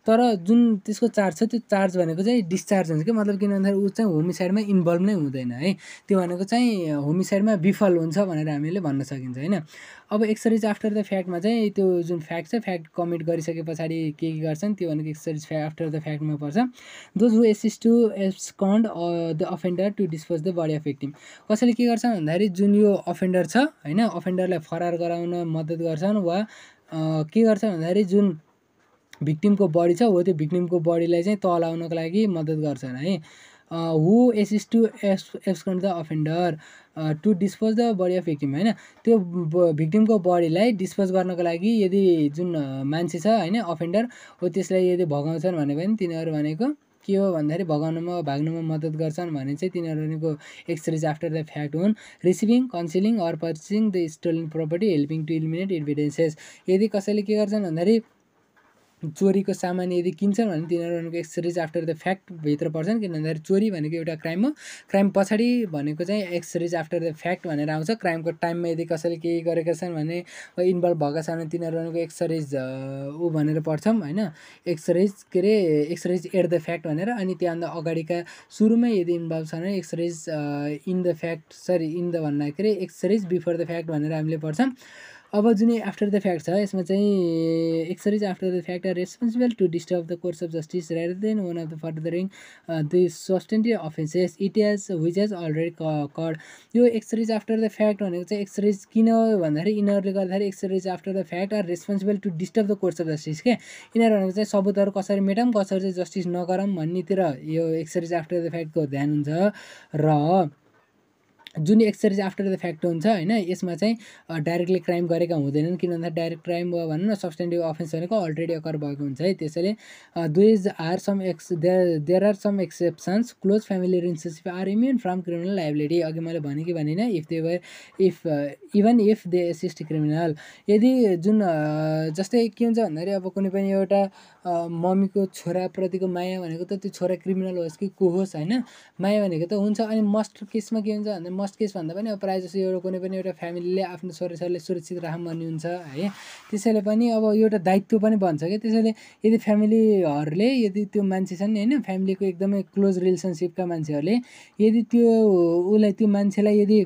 तर जुन त्यसको चार्ज छ त्यो चार्ज भनेको चाहिँ डिस्चार्ज हुन्छ कि मतलब किन भन्दाखेरि ऊ चाहिँ होमिसाइडमा इन्भल्भ नै हुँदैन है त्यो भनेको चाहिँ होमिसाइडमा विफल हुन्छ भनेर हामीले भन्न सकिन्छ होइन अब एक्सरिज आफ्टर द फ्याक्टमा चाहिँ त्यो जुन फ्याक्ट छ फ्याक्ट कमिट गरिसके पछाडि के के गर्छन् त्यो भनेको एक्सरिज फ्या आफ्टर द फ्याक्टमा पर्छ those who assist to abscond the offender to dispose the body of victim कसैले के गर्छन् भन्दाखेरि जुन यो अफेन्डर छ होइन अफेन्डरलाई फरार गराउन मद्दत गर्छन् वा के गर्छ भन्दाखेरि जुन भिक्टिमको बडी छ हो त्यो भिक्टिमको बडीलाई चाहिँ तलाउनको लागि मद्दत गर्छन् है who assist to as abscond the offender to dispose the body of victim होइन त्यो भिक्टिमको बडीलाई डिस्पोज गर्नको लागि यदि जुन मान्छे छ होइन अफेन्डर हो त्यसलाई यदि भगाउँछन् भने पनि तिनीहरू भनेको के हो भन्दाखेरि भगाउनमा भाग्नुमा मद्दत गर्छन् भने चाहिँ तिनीहरूको एक्सरेज आफ्टर द फ्याक्ट हुन् receiving concealing or purchasing the stolen property helping to eliminate evidences यदि कसैले के गर्छन् भन्दाखेरि चोरीको सामान यदि किन्छन् भने तिनीहरू उनको एक्सरिज आफ्टर द फ्याक्ट भित्र पर्छन् किन भन्दाखेरि चोरी भनेको एउटा क्राइम हो क्राइम पछाडि भनेको चाहिँ एक्सरिज आफ्टर द फ्याक्ट भनेर आउँछ क्राइमको टाइममा यदि कसैले केही गरेका छन् भने इन्भल्भ भएका छन् भने तिनीहरूको एक्सरिज ऊ भनेर पढ्छौँ होइन एक्सरिज के अरे एक्सरिज एट द फ्याक्ट भनेर अनि त्यहाँभन्दा अगाडिका सुरुमै यदि इन्भल्भ छन् भने accessories in the fact sorry in the भन्दाखेरि एक्सरिज बिफोर द फ्याक्ट भनेर हामीले पढ्छौँ अब जुन आफ्टर द फ्याक्ट छ यसमा चाहिँ एक्सरी चाहिँ after the fact are responsible to disturb the course of justice rather than one of the furthering the substantive offences it is which is already could यो एक्सरिज आफ्टर द फ्याक्ट भनेको चाहिँ एक्सरिज किन भन्दाखेरि यिनीहरूले गर्दाखेरि accessories after the fact are responsible to disturb the course of justice के यिनीहरू भनेको चाहिँ सबुतहरू कसरी मेटौँ कसरी चाहिँ जस्टिस नगरौँ भन्नेतिर यो एक्सरिज आफ्टर द फ्याक्टको ध्यान हुन्छ र जुन एक्सर्साइज आफ्टर द फ्याक्ट हुन्छ होइन यसमा चाहिँ डाइरेक्टली क्राइम गरेका हुँदैनन् किन भन्दा डाइरेक्ट क्राइम भयो भनौँ न सब्सटेन्टिभ अफेन्स भनेको अलरेडी अकर भएको हुन्छ है त्यसैले these are some ex there there are some exceptions close family relationship are immune from criminal liability अघि मैले भने कि भनेन if they were if even if they assist criminal यदि जुन जस्तै के हुन्छ भन्दाखेरि अब कुनै पनि एउटा मम्मीको छोराप्रतिको माया भनेको त त्यो छोरा क्रिमिनल होस् कि को होस् होइन माया भनेको त हुन्छ अनि मस्ट केसमा के हुन्छ भन्दा फर्स्ट केस भन्दा पनि अब प्रायः जस्तो एउटा कुनै पनि एउटा फ्यामिलीले आफ्नो छोराछोरीलाई सुरक्षित राखौँ भन्ने हुन्छ है त्यसैले पनि अब एउटा दायित्व पनि भन्छ क्या त्यसैले यदि फ्यामिलीहरूले यदि त्यो मान्छे छन् होइन फ्यामिलीको एकदमै क्लोज रिलेसनसिपका मान्छेहरूले यदि त्यो उसलाई त्यो मान्छेलाई यदि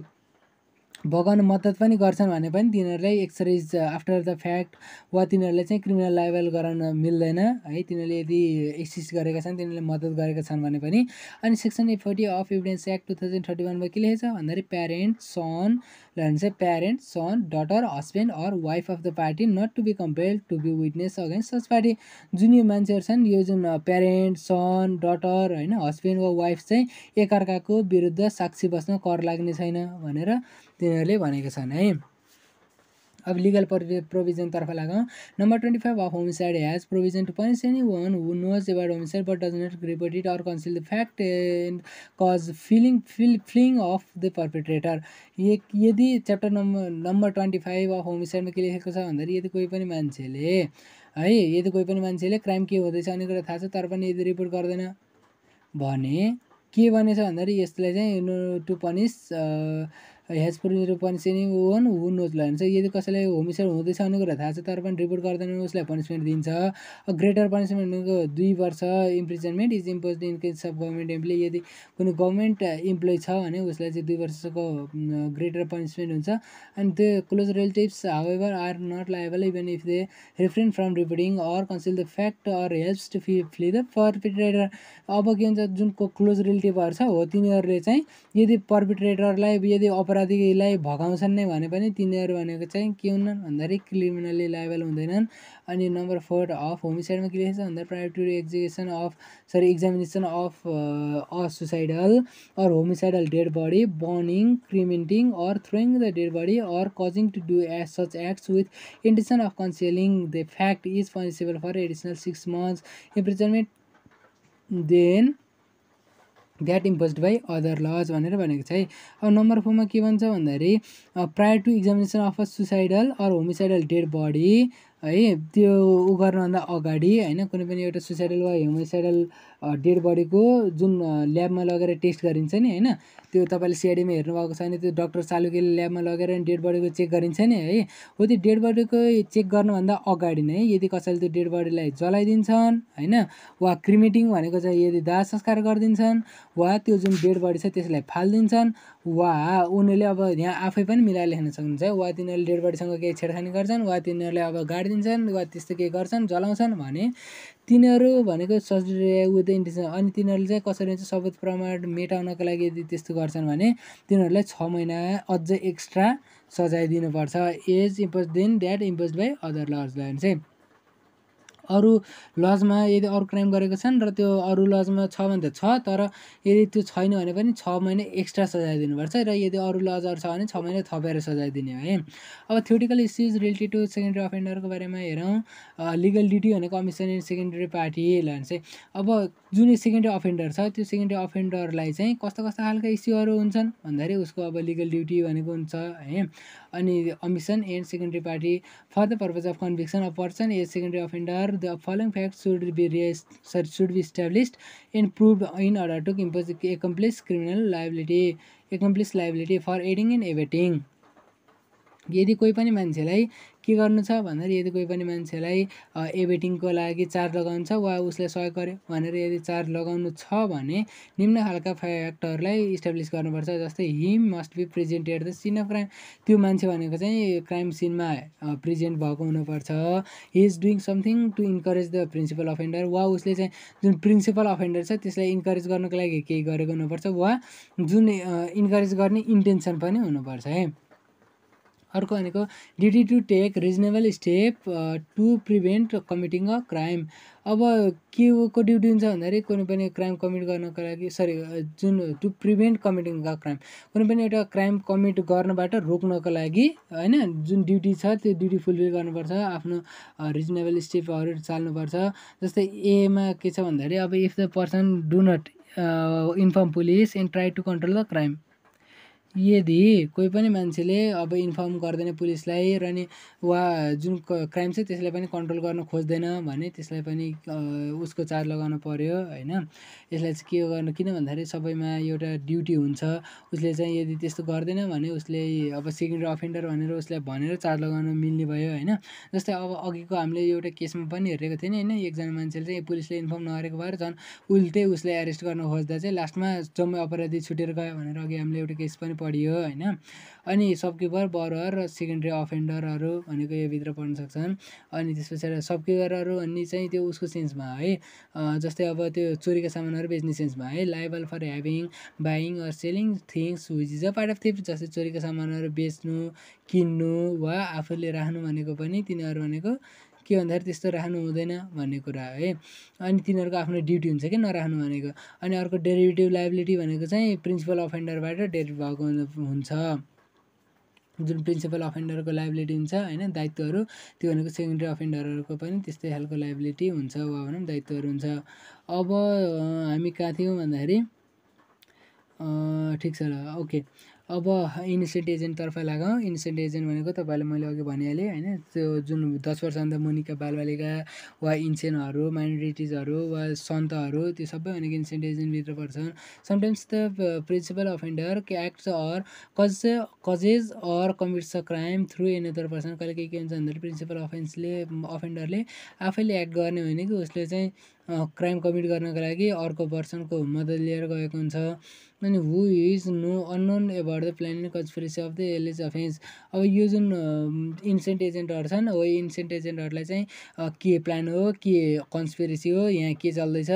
भोगाउन मद्दत पनि गर्छन् भने पनि तिनीहरूलाई एक्सरेज आफ्टर द फ्याक्ट वा तिनीहरूलाई चाहिँ क्रिमिनल लाइबल गराउन मिल्दैन है तिनीहरूले यदि एक्सिस्ट गरेका छन् तिनीहरूले मद्दत गरेका छन् भने पनि अनि section eight forty of evidence act two thousand thirty वानमा के लेखेको छ भन्दाखेरि प्यारेन्ट सन ल भने चाहिँ parent son daughter husband or wife of the party not to be compelled to be witness against such party जुन यो मान्छेहरू छन् यो जुन प्यारेन्ट सन डटर होइन हस्बेन्ड वा वाइफ चाहिँ एकअर्काको विरुद्ध साक्षी बस्न कर लाग्ने छैन भनेर तिनीहरूले भनेका छन् है अब लिगल प्रोभिजनतर्फ लगाउँ number twenty five of homicide has provision to punish any one who knows about homicide but does not report it or conceal the fact and cause fleeing flee fleeing of the perpetrator यदि chapter number number twenty five of होमसाइडमा के लेखेको छ भन्दाखेरि यदि कोही पनि मान्छेले है यदि कोही पनि मान्छेले क्राइम के हुँदैछ अन्य कुरा थाहा छ तर पनि यदि रिपोर्ट गर्दैन भने के भनेछ भन्दाखेरि यसलाई चाहिँ टु पनिस हेज प्रुभ निरूपण वन ओन हु नोज लान्छ यदि कसैलाई होमिसाइड हुँदैछ भन्ने कुरा थाहा छ तर पनि रिपोर्ट गर्दैन उसलाई पनिसमेन्ट दिन्छ ग्रेटर पनिसमेन्ट भनेको दुई वर्ष imprisonment is impose in case of government employee यदि कुनै गभर्मेन्ट इम्प्लोइ छ भने उसलाई चाहिँ दुई वर्षको ग्रेटर पनिसमेन्ट हुन्छ अनि त्यो close relatives however are not liable even if they refrain from reporting or conceal the fact or helps to flee flee the perpetrator अब के हुन्छ जुनको क्लोज रिलेटिभहरू छ हो तिनीहरूले चाहिँ यदि पर्पिट्रेटरलाई यदि अपराध अपराधीलाई भगाउँछन् नै भने पनि तिनीहरू भनेको चाहिँ के हुन् भन्दाखेरि क्रिमिनली लाइबल हुँदैनन् अनि नम्बर फोर अफ होमिसाइडमा के लेखेको छ भन्दा prior to execution of sorry examination of a suicidal or homicidal dead body burning cremating or throwing the dead body or causing to do as such acts with intention of concealing the fact is punishable for additional six months imprisonment than that impose by other laws भनेर भनेको छ है अब number फोरमा के भन्छ भन्दाखेरि prior to examination of a suicidal or homicidal dead body है त्यो ऊ गर्नुभन्दा अगाडि होइन कुनै पनि एउटा सुसाइडल वा होमिसाइडल डेड बडीको जुन ल्याबमा लगेर टेस्ट गरिन्छ नि होइन त्यो तपाईँले सिआइडीमा हेर्नुभएको छ भने त्यो डक्टर चालुकेले ल्याबमा लगेर डेड बडीको चेक गरिन्छ नि है हो त्यो डेड बडीको चेक गर्नुभन्दा अगाडि नै यदि कसैले त्यो डेड बडीलाई जलाइदिन्छन् होइन वा क्रिमिटिङ भनेको चाहिँ यदि दाह संस्कार गरिदिन्छन् वा त्यो जुन डेड बडी छ त्यसलाई फालिदिन्छन् वा उनीहरूले अब यहाँ आफै पनि मिलाएर लेख्न सक्नुहुन्छ वा तिनीहरूले डेड बडीसँग केही छेडखानी गर्छन् वा तिनीहरूले अब गाडिदिन्छन् वा त्यस्तो केही गर्छन् जलाउँछन् भने तिनीहरू भनेको सजिलो विथ द इन्टेन्सन अनि तिनीहरूले चाहिँ कसरी चाहिँ सबुत प्रमाण मेटाउनको लागि यदि त्यस्तो गर्छन् भने तिनीहरूलाई छ महिना अझै एक्स्ट्रा सजाय दिनुपर्छ as impose than that impose by other laws line चाहिँ अरू लजमा यदि अरू क्राइम गरेको छन् र त्यो अरू लजमा छ भने त छ तर यदि त्यो छैन भने पनि छ महिना एक्स्ट्रा सजाय दिनुपर्छ र यदि अरू लजहरू छ भने छ महिना थपेर सजाय दिने है अब theoretical issues related to secondary अफेन्डरको बारेमा हेरौँ लिगल ड्युटी भनेको कमिसन इन सेकेन्डरी पार्टी लान्छ चाहिँ अब जुन सेकेन्डरी अफेन्डर छ त्यो सेकेन्डरी अफेन्डरलाई चाहिँ कस्तो कस्तो खालका इस्युहरू हुन्छन् भन्दाखेरि उसको अब लिगल ड्युटी भनेको हुन्छ है अनि omission and secondary party for the purpose of conviction of person as secondary offender the following fact should be रिया sorry should be establish and prove in order to impose accomplice criminal liability accomplice liability for aiding in abetting यदि कोही पनि मान्छेलाई के गर्नु छ भन्दाखेरि यदि कोही पनि मान्छेलाई एबेटिङको लागि चार्ज लगाउनु छ वा उसलाई सहयोग गर्यो भनेर यदि चार्ज लगाउनु छ भने निम्न खालका फ्याक्टहरूलाई इस्टाब्लिस गर्नुपर्छ जस्तै he must be present at the scene of crime त्यो मान्छे भनेको चाहिँ क्राइम सिनमा प्रेजेन्ट भएको हुनुपर्छ he is doing something to encourage the principal offender वा उसले चाहिँ जुन प्रिन्सिपल अफेन्डर छ त्यसलाई इन्करेज गर्नुको लागि केही गरेको हुनुपर्छ वा जुन इन्करेज गर्ने इन्टेन्सन पनि हुनुपर्छ है अर्को भनेको duty to take reasonable step to prevent committing a crime अब के को ड्युटी हुन्छ भन्दाखेरि कुनै पनि क्राइम कमिट गर्नको लागि सरी uh, जुन to prevent committing a crime कुनै पनि एउटा क्राइम कमिट गर्नबाट रोक्नको लागि होइन जुन ड्युटी छ त्यो ड्युटी फुलफिल गर्नुपर्छ आफ्नो रिजनेबल uh, स्टेपहरू चाल्नुपर्छ जस्तै एमा के छ भन्दाखेरि अब if the person do not inform police and try to control the crime यदि कोही पनि मान्छेले अब इन्फर्म गर्दैन पुलिसलाई र नि वा जुन क्राइम छ त्यसलाई पनि कन्ट्रोल गर्न खोज्दैन भने त्यसलाई पनि उसको चार्ज लगाउनु पऱ्यो होइन यसलाई चाहिँ के गर्नु किन भन्दाखेरि सबैमा एउटा ड्युटी हुन्छ उसले चाहिँ यदि त्यस्तो गर्दैन भने उसले अब सेकेन्ड अफेन्डर भनेर उसलाई भनेर चार्ज लगाउनु मिल्ने भयो होइन जस्तै अब अघिको हामीले एउटा केसमा पनि हेरेको थियौँ नि होइन एकजना मान्छेले चाहिँ पुलिसले इन्फर्म नगरेको भएर झन् उल्टै उसलाई एरेस्ट गर्न खोज्दा चाहिँ लास्टमा जम्मै अपराधी छुटेर गयो भनेर अघि हामीले एउटा केस पनि पढियो होइन अनि सबकिपर बरर र सेकेन्ड्री अफेन्डरहरू भनेको यो भित्र पढ्न सक्छन् अनि त्यस पछाडि सबकिपरहरू भन्ने चाहिँ त्यो उसको सेन्समा है जस्तै अब त्यो चोरीको सामानहरू बेच्ने सेन्समा है liable for having buying or selling things which is a part of theft जस्तै चोरीको सामानहरू बेच्नु किन्नु वा आफूले राख्नु भनेको पनि तिनीहरू भनेको के भन्दाखेरि त्यस्तो राख्नु हुँदैन भन्ने कुरा है अनि तिनीहरूको आफ्नो ड्युटी हुन्छ कि नराख्नु भनेको अनि अर्को डेरिभेटिभ लाइबिलिटी भनेको चाहिँ प्रिन्सिपल अफेन्डरबाट डेरिभ भएको हुन्छ जुन प्रिन्सिपल अफेन्डरको लाइबिलिटी हुन्छ होइन दायित्वहरू त्यो भनेको सेकेन्डरी अफेन्डरहरूको पनि त्यस्तै खालको लाइबिलिटी हुन्छ वा भनौँ दायित्वहरू हुन्छ अब हामी कहाँ थियौँ भन्दाखेरि ठिक छ ल ओके अब इनोसेन्ट एजेन्टतर्फ लागौँ इनोसेन्ट एजेन्ट भनेको तपाईँलाई मैले अघि भनिहालेँ होइन त्यो जुन दस वर्षभन्दा मुनिका बालबालिका वा इन्सेनहरू माइनोरिटिजहरू वा सन्तहरू त्यो सबै भनेको इन्सेन्ट एजेन्टभित्र पर्छन् समटाइम्स द प्रिन्सिपल अफेन्डर के acts or cause causes or commits a crime through another person कहिले के के हुन्छ भन्दाखेरि प्रिन्सिपल अफेन्सले अफेन्डरले आफैले एक्ट गर्ने होइन कि उसले चाहिँ क्राइम कमिट गर्नको लागि अर्को पर्सनको मद्दत लिएर गएको हुन्छ अनि who is no unknown about the plan conspiracy of the alleged offence अब यो जुन इन्सेन्ट एजेन्टहरू छन् हो इन्सेन्ट एजेन्टहरूलाई चाहिँ के प्लान हो के कन्सपिरेसी हो यहाँ के चल्दैछ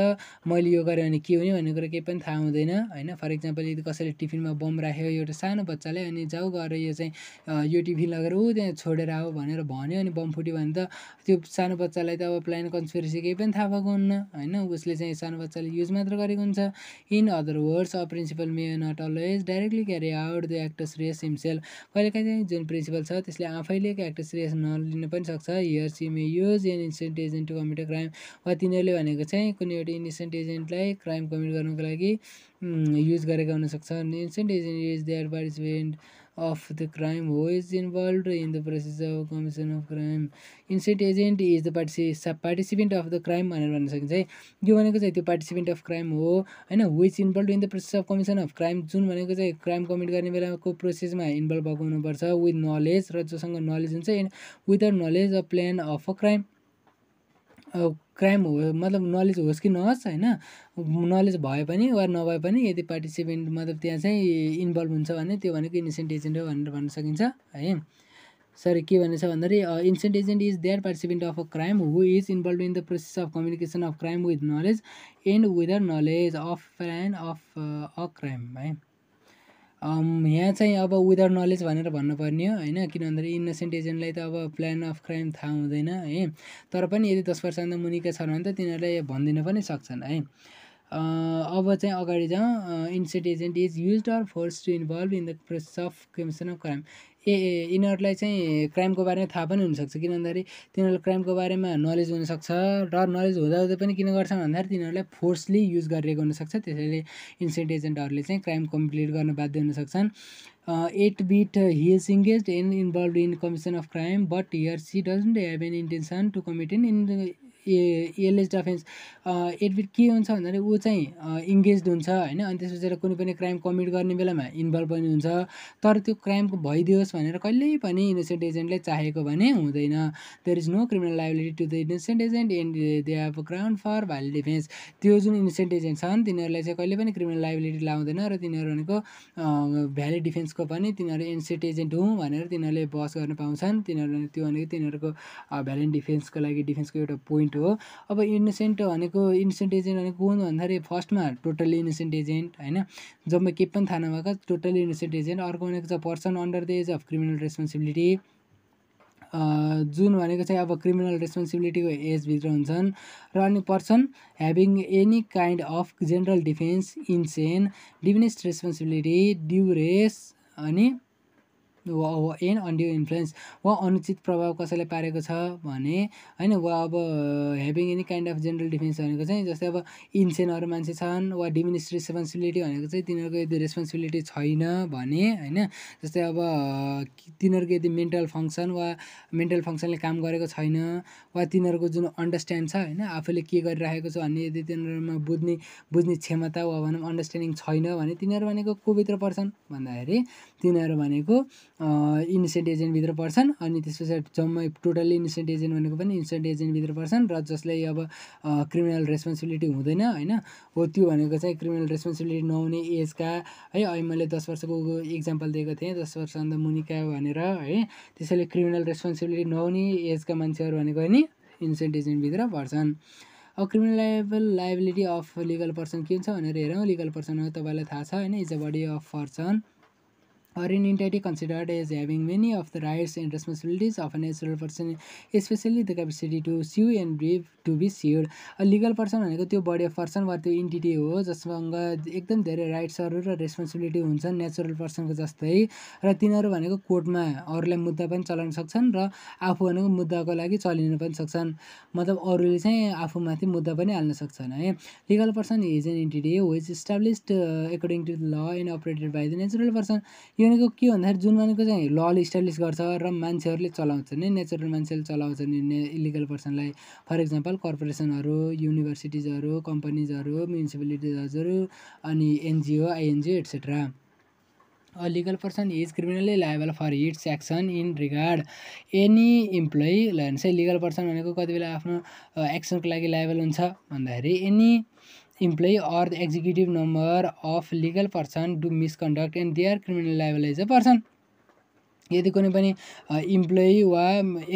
मैले यो गरेँ भने के हुने भन्ने कुरा केही पनि थाहा हुँदैन होइन फर इक्जाम्पल यदि कसैले टिफिनमा बम राख्यो एउटा सानो बच्चाले अनि जाऊ गएर यो चाहिँ यो टिफिन लगेर ऊ त्यहाँ छोडेर आऊ भनेर भन्यो अनि बम फुट्यो भने त त्यो सानो बच्चालाई त अब प्लान कन्सपिरेसी केही पनि थाहा भएको हुन्न होइन उसले चाहिँ सानो बच्चाले युज मात्र गरेको हुन्छ in other words a principal may not always directly carry out the actus reus himself कहिलेकाहीँ चाहिँ जुन प्रिन्सिपल छ त्यसले आफैले एक्टर रेस नलिन पनि सक्छ here she may use an innocent agent to commit a crime वा तिनीहरूले भनेको चाहिँ कुनै एउटा इन्सेन्ट एजेन्टलाई क्राइम कमिट गर्नुको लागि युज गरेका हुनसक्छ innocent agent is there bodies of the crime who is involved in the process of commission of crime innocent agent is the पार्टिसि पार्टिसिपेन्ट अफ द क्राइम भनेर भन्न सकिन्छ है यो भनेको चाहिँ त्यो पार्टिसिपेन्ट अफ क्राइम हो होइन which involve in the process of commission of crime जुन भनेको चाहिँ क्राइम कमिट गर्ने बेलाको प्रोसेसमा इन्भल्भ भएको हुनुपर्छ विथ नलेज र जोसँग नलेज हुन्छ and without knowledge a plan of a crime crime हो मतलब नलेज होस् कि नहोस् होइन नलेज भए पनि वा नभए पनि यदि पार्टिसिपेन्ट मतलब त्यहाँ चाहिँ इन्भल्भ हुन्छ भने त्यो भनेको इन्सेन्ट एजेन्ट हो भनेर भन्न सकिन्छ है सरी के छ भन्दाखेरि innocent agent is there participant of a crime who is involve in the process of communication of crime with knowledge and without knowledge of and of a crime है यहाँ चाहिँ अब विदाउट नलेज भनेर भन्नुपर्ने हो होइन किन भन्दाखेरि इनोसेन्ट एजेन्टलाई त अब प्लान अफ क्राइम थाहा हुँदैन है तर पनि यदि दस वर्षभन्दा मुनिका छन् भने त तिनीहरूले भनिदिन पनि सक्छन् है अब चाहिँ अगाडि जाउँ innocent agent is use or force to involve in the process of commission of crime ए यिनीहरूलाई चाहिँ क्राइमको बारेमा थाहा पनि हुनसक्छ किन भन्दाखेरि तिनीहरूलाई क्राइमको बारेमा नलेज हुनसक्छ र नलेज हुँदाहुँदै पनि किन गर्छ भन्दाखेरि तिनीहरूलाई फोर्सली युज गरिरहेको हुनसक्छ त्यसैले इन्सेन्ट एजेन्टहरूले चाहिँ क्राइम कम्प्लिट गर्न बाध्य हुनसक्छन् albeit he is engage and involve in commission of crime but here she doesn't have an intention to commit in in a else offence admit के हुन्छ भन्दाखेरि ऊ चाहिँ इङ्गेज हुन्छ होइन अनि त्यसपछि कुनै पनि क्राइम कमिट गर्ने बेलामा इन्भल्भ पनि हुन्छ तर त्यो क्राइम भइदियोस् भनेर कहिल्यै पनि इनोसेन्ट एजेन्टले चाहेको भने हुँदैन there is no criminal liability to the innocent agent and they have ground for valid defence त्यो जुन इनोसेन्ट एजेन्ट छन् तिनीहरूलाई चाहिँ कहिले पनि क्रिमिनल लाइबिलिटी लाउँदैन र तिनीहरू भनेको भ्यालिड डिफेन्सको पनि तिनीहरू इनोसेन्ट एजेन्ट हुँ भनेर तिनीहरूले बस गर्न पाउँछन् तिनीहरू त्यो भनेको तिनीहरूको भ्यालिड डिफेन्सको लागि डिफेन्सको एउटा पोइन्ट एजेन्ट हो अब इनोसेन्ट भनेको इनोसेन्ट एजेन्ट भनेको कुन भन्दाखेरि फर्स्टमा टोटल्ली इनोसेन्ट एजेन्ट होइन जम्मा केही पनि थाहा नभएको टोटल्ली इनोसेन्ट एजेन्ट अर्को भनेको छ person under the age of criminal responsibility जुन भनेको चाहिँ अब क्रिमिनल रेस्पोन्सिबिलिटीको एजभित्र हुन्छन् र अनि person having any kind of general defence insane diminished responsibility duress अनि वा एन अन्ड्यु इन्फ्लुएन्स वा अनुचित प्रभाव कसैलाई पारेको छ भने होइन वा अब having any kind of general defence भनेको चाहिँ जस्तै अब इन्सेनहरू मान्छे छन् वा डिमिनिस रेस्पोन्सिबिलिटी भनेको चाहिँ तिनीहरूको यदि रेस्पोन्सिबिलिटी छैन भने होइन जस्तै अब तिनीहरूको यदि मेन्टल फङ्सन वा मेन्टल फङ्सनले काम गरेको छैन वा तिनीहरूको जुन अन्डरस्ट्यान्ड छ होइन आफूले के गरिरहेको छ भन्ने यदि तिनीहरूमा बुझ्ने बुझ्ने क्षमता वा भनौँ अन्डरस्ट्यान्डिङ छैन भने तिनीहरू भनेको कोभित्र पर्छन् भन्दाखेरि तिनीहरू भनेको इन्सेन्ट एजेन्टभित्र पर्छन् अनि त्यस पछाडि जम्मै टोटल्ली इन्सेन्ट एजेन्ट भनेको पनि इन्सेन्ट एजेन्टभित्र पर्छन् र जसलाई अब क्रिमिनल रेस्पोन्सिबिलिटी हुँदैन होइन हो त्यो भनेको चाहिँ क्रिमिनल रेस्पोन्सिबिलिटी नहुने एजका है अहिले मैले दस वर्षको इक्जाम्पल दिएको थिएँ दस वर्ष अन्त मुनिका भनेर है त्यसैले क्रिमिनल रेस्पोन्सिबिलिटी नहुने एजका मान्छेहरू भनेको नि इन्सेन्ट एजेन्टभित्र पर्छन् अब criminal liable liability of legal person के हुन्छ भनेर हेरौँ लिगल पर्सन हो तपाईँलाई थाहा छ होइन is a body of person or in entirety considered as having many of the rights and responsibilities of a natural person, especially the capacity to sue and brief to be sued. A legal person भनेको त्यो body person वा त्यो entity हो जससँग एकदम धेरै राइट्सहरू र responsibility हुन्छन् नेचुरल पर्सनको जस्तै र तिनीहरू भनेको कोर्टमा अरूलाई मुद्दा पनि चलाउन सक्छन् र आफू भनेको मुद्दाको लागि चलिन पनि सक्छन् मतलब अरूले चाहिँ आफूमाथि मुद्दा पनि हाल्न सक्छन् है legal person is an entity हो is established according to the law and operated by the natural person यो त्यो के भन्दाखेरि जुन भनेको चाहिँ लले इस्टाब्लिस गर्छ र मान्छेहरूले चलाउँछ नि नेचरल मान्छेले चलाउँछ नि ने इलिगल पर्सनलाई फर इक्जाम्पल कर्पोरेसनहरू युनिभर्सिटिजहरू कम्पनीजहरू म्युनिसिपालिटिजहरू अनि NGO INGO et cetera a legal person is criminally liable for its action in regard any employee ल भने लिगल पर्सन भनेको कति बेला आफ्नो एक्सनको लागि लायबल हुन्छ भन्दाखेरि any employee or the executive number of legal person do misconduct and they are criminalizable as a person यदि कुनै पनि इम्प्लोइ वा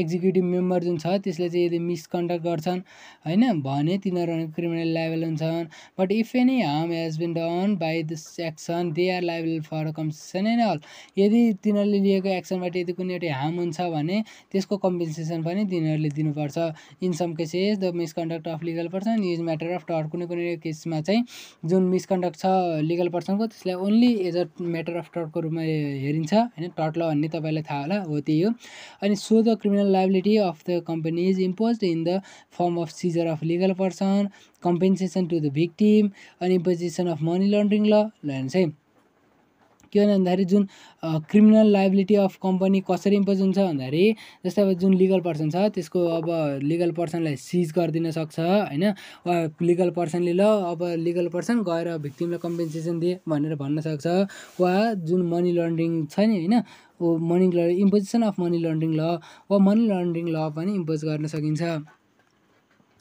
एक्जिक्युटिभ मेम्बर जुन छ त्यसले चाहिँ यदि मिसकन्डक्ट गर्छन् होइन भने तिनीहरू क्रिमिनल लाइबल हुन्छन् but if any harm has been done by this action they are liable for compensation and all यदि तिनीहरूले लिएको एक्सनबाट यदि कुनै एउटा हार्म हुन्छ भने त्यसको कम्पेन्सेसन पनि तिनीहरूले दिनुपर्छ in some cases the misconduct of legal person is matter of tort कुनै कुनै केसमा चाहिँ जुन मिसकन्डक्ट छ लिगल पर्सनको त्यसलाई only as a matter of टर्टको रूपमा हेरिन्छ होइन टर्ट ल भन्ने तपाईँलाई थाहा होला हो त्यही हो अनि so the criminal liability of the company is impose in the form of seizure of legal person compensation to the victim अनि इम्पोजिसन अफ मनी लन्ड्रिङ ल हेर्नुहोस् है किन भन्दाखेरि जुन क्रिमिनल लाइबिलिटी अफ कम्पनी कसरी इम्पोज हुन्छ भन्दाखेरि जस्तै अब जुन लिगल पर्सन छ त्यसको अब लिगल पर्सनलाई सिज गरिदिन सक्छ होइन लिगल पर्सनले ल अब लिगल पर्सन गएर भिक्टिमलाई कम्पेन्सेसन दिए भनेर भन्न सक्छ वा जुन मनी लन्ड्रिङ छ नि होइन ऊ money laundering imposition of money laundering law वा मनी लन्ड्रिङ ल पनि इम्पोज गर्न सकिन्छ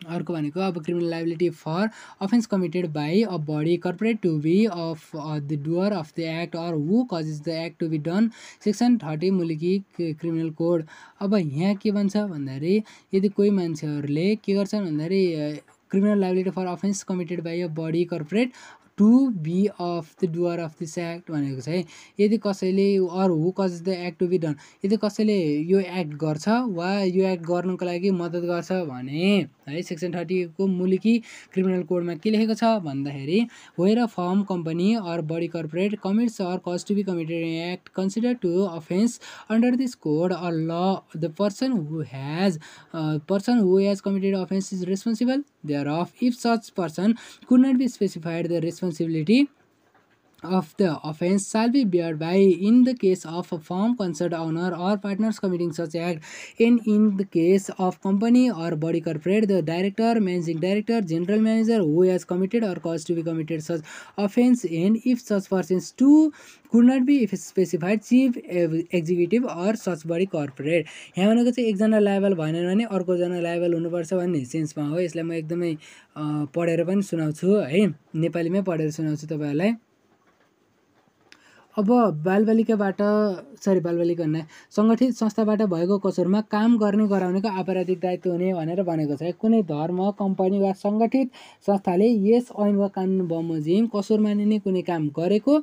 अर्को भनेको अब criminal liability for offence committed by a body corporate to be of the doer of the act or who is the act to be done section thirty Muluki criminal code अब यहाँ के भन्छ भन्दाखेरि यदि कोही मान्छेहरूले के गर्छन् भन्दाखेरि criminal liability for offence committed by a body corporate to be of the doer of this act भनेको चाहिँ यदि कसैले or who causes the act to be done यदि कसैले यो एक्ट गर्छ वा यो एक्ट गर्नुको लागि मद्दत गर्छ भने है सेक्सन थर्टीको मुलुकी क्रिमिनल कोडमा के लेखेको छ भन्दाखेरि where a firm company or body corporate commits or cause to be committed act consider to offence under this code or law the person who has person who has committed offence is responsible thereof if such person could not be specified the response responsibility of the offense shall be bared by in the case of a firm concerned owner or partners committing such act and in the case of company or body corporate the director managing director general manager who has committed or caused to be committed such offense and if such persons too could not be if specified chief executive or such body corporate यहाँ भनेको चाहिँ एकजना liable भनेर भने अर्कोजना liable हुनुपर्छ भन्ने सेन्समा हो यसलाई म एकदमै पढेर पनि सुनाउँछु है नेपालीमै पढेर सुनाउँछु तपाईँहरूलाई अब बालबालिकाबाट सरी बालबालिका भन्ने सङ्गठित संस्थाबाट भएको कसुरमा काम गर्ने गराउनेको आपराधिक दायित्व हुने भनेर भनेको छ कुनै धर्म कम्पनी वा सङ्गठित संस्थाले यस ऐन वा कानुन बमोजिम कसुर मानिने कुनै काम गरेको